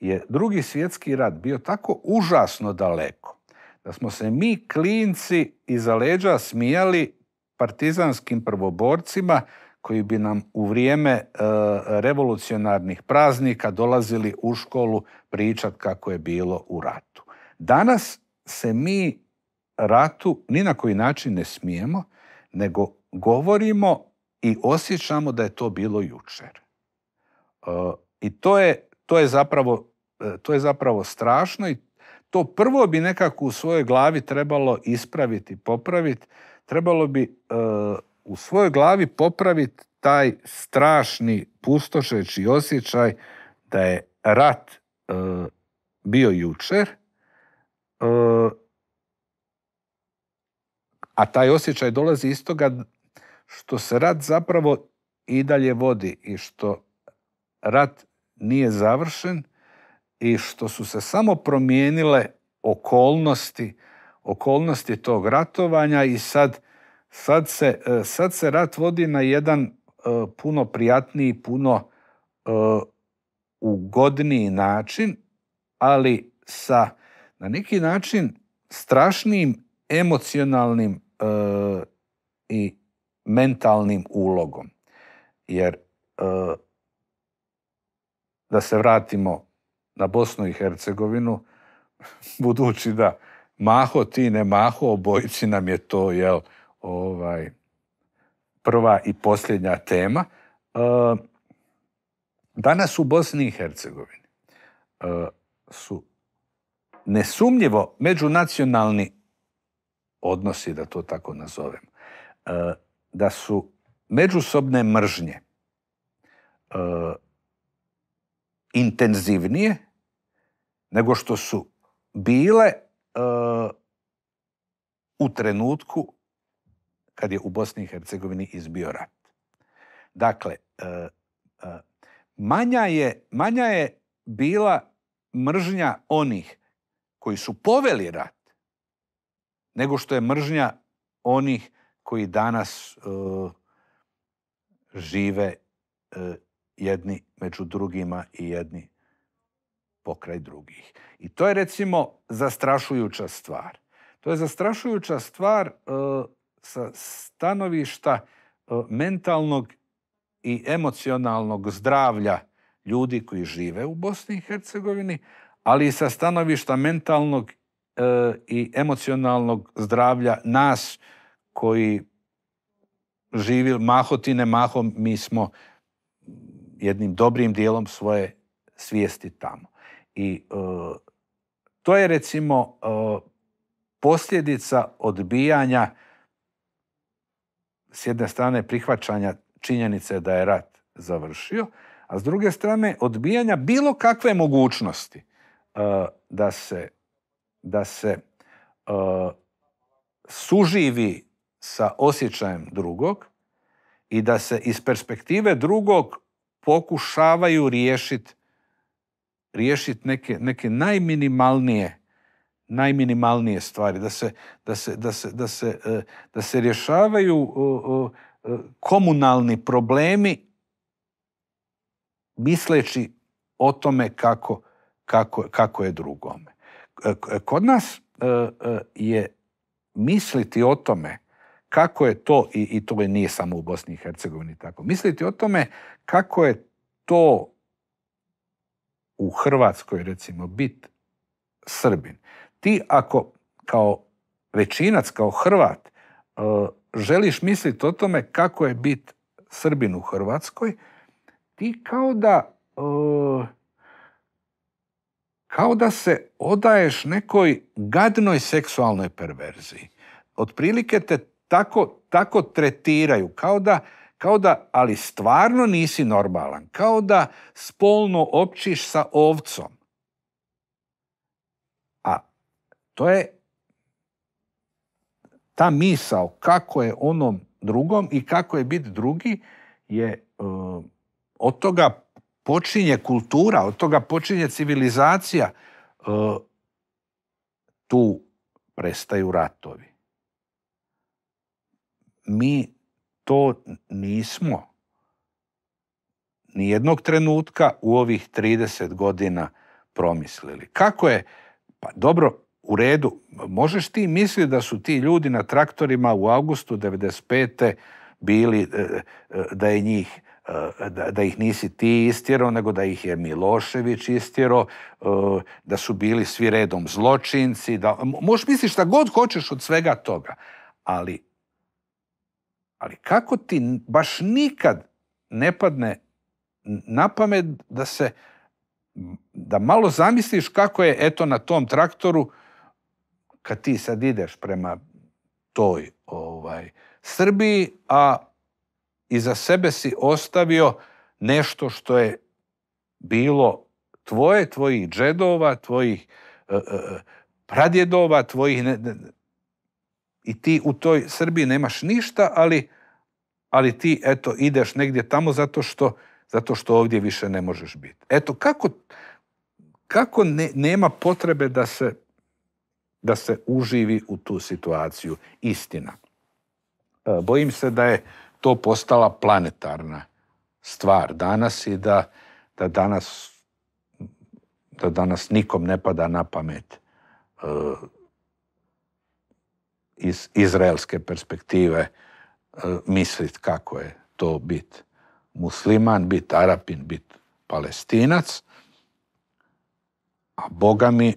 je drugi svjetski rat bio tako užasno daleko da smo se mi klinci iza leđa smijali partizanskim prvoborcima koji bi nam u vrijeme e, revolucionarnih praznika dolazili u školu pričat kako je bilo u ratu. Danas se mi ratu ni na koji način ne smijemo, nego govorimo i osjećamo da je to bilo jučer. E, I to je, to, je zapravo, e, to je zapravo strašno i to prvo bi nekako u svojoj glavi trebalo ispraviti, popraviti, trebalo bi e, u svojoj glavi popraviti taj strašni pustošeći osjećaj da je rat e, bio jučer, e, a taj osjećaj dolazi iz toga što se rat zapravo i dalje vodi i što rat nije završen i što su se samo promijenile okolnosti okolnosti tog ratovanja i sad, sad, se, e, sad se rat vodi na jedan e, puno prijatniji, puno e, ugodniji način, ali sa na neki način strašnim emocionalnim i mentalnim ulogom. Jer da se vratimo na Bosnu i Hercegovinu, (laughs) budući da maho ti ne maho, obojici nam je to jel, ovaj, prva i posljednja tema. E, danas u Bosni i Hercegovini e, su nesumnjivo međunacionalni odnosi, da to tako nazovem, e, da su međusobne mržnje intenzivnije nego što su bile u trenutku kad je u Bosni i Hercegovini izbio rat. Dakle, e, e, manja je, manja je bila mržnja onih koji su poveli rat, nego što je mržnja onih koji danas e, žive jedni među drugima i jedni pokraj drugih. I to je recimo zastrašujuća stvar. To je zastrašujuća stvar e, sa stanovišta e, mentalnog i emocionalnog zdravlja ljudi koji žive u Bosni i Hercegovini, ali i sa stanovišta mentalnog e, i emocionalnog zdravlja nas koji živi mahotine mahom, mi smo jednim dobrim dijelom svoje svijesti tamo. I e, to je recimo e, posljedica odbijanja s jedne strane prihvaćanja činjenice da je rat završio, a s druge strane odbijanja bilo kakve mogućnosti e, da se, da se suživi sa osjećajem drugog i da se iz perspektive drugog pokušavaju riješiti riješiti neke, neke najminimalnije najminimalnije stvari, da se, da se, da se, da se, e, da se rješavaju e, e, komunalni problemi misleći o tome kako, kako, kako je drugome. Kod nas je misliti o tome kako je to, i, to nije samo u Bosni i Hercegovini tako, misliti o tome kako je to u Hrvatskoj recimo biti Srbin, ti ako kao većinac, kao Hrvat, e, želiš misliti o tome kako je bit Srbin u Hrvatskoj, ti kao da e, kao da se odaješ nekoj gadnoj seksualnoj perverziji. Otprilike te tako, tako tretiraju, kao da kao da, ali stvarno nisi normalan. Kao da spolno općiš sa ovcom. A to je ta misao kako je onom drugom i kako je biti drugi je e, od toga počinje kultura, od toga počinje civilizacija. E, tu prestaju ratovi. Mi to nismo. Nijednog trenutka u ovih 30 godina promislili. Kako je, pa dobro, u redu, možeš ti misliti da su ti ljudi na traktorima u augustu 95. bili, e, e, da je njih e, da, ih nisi ti istjerao, nego da ih je Milošević istjerao, da su bili svi redom zločinci, da, možeš misliti šta god hoćeš od svega toga, ali ali kako ti baš nikad ne padne na pamet da se da malo zamisliš kako je eto na tom traktoru kad ti sad ideš prema toj ovaj Srbiji, a iza sebe si ostavio nešto što je bilo tvoje, tvojih džedova, tvojih e, e, e, pradjedova, tvojih ne, i ti u toj Srbiji nemaš ništa, ali, ali ti eto ideš negdje tamo zato što, zato što ovdje više ne možeš biti. Eto kako, kako ne, nema potrebe da se, da se uživi u tu situaciju. Istina. E, bojim se da je to postala planetarna stvar danas i da, da danas da danas nikom ne pada na pamet e, iz izraelske perspektive e, misliti kako je to bit musliman, bit arapin, bit palestinac. A Boga mi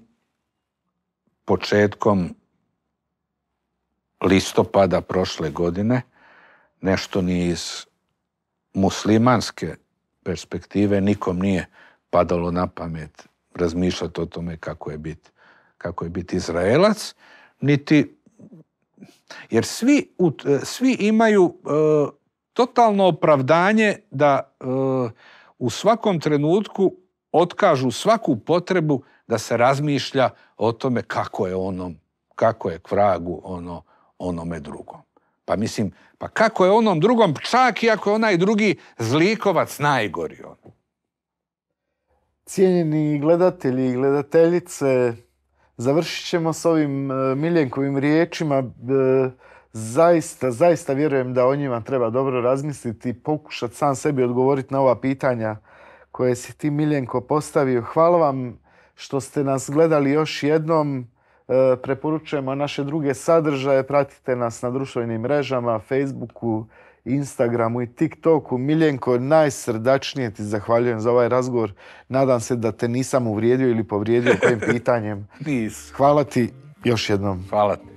početkom listopada prošle godine nešto ni iz muslimanske perspektive nikom nije padalo na pamet razmišljati o tome kako je biti kako je biti Izraelac, niti jer svi, e, svi imaju e, totalno opravdanje da e, u svakom trenutku otkažu svaku potrebu da se razmišlja o tome kako je onom, kako je kvragu ono, onome drugom. Pa mislim, pa kako je onom drugom, čak i ako je onaj drugi zlikovac najgori on. Cijenjeni gledatelji i gledateljice, Završit ćemo s ovim e, Miljenkovim riječima. E, zaista, zaista vjerujem da o njima treba dobro razmisliti i pokušati sam sebi odgovoriti na ova pitanja koje si ti Miljenko postavio. Hvala vam što ste nas gledali još jednom. E, preporučujemo naše druge sadržaje. Pratite nas na društvenim mrežama, Facebooku, Instagramu i TikToku. Miljenko, najsrdačnije ti zahvaljujem za ovaj razgovor. Nadam se da te nisam uvrijedio ili povrijedio kojim (laughs) pitanjem. Nis. Hvala ti još jednom. Hvala ti.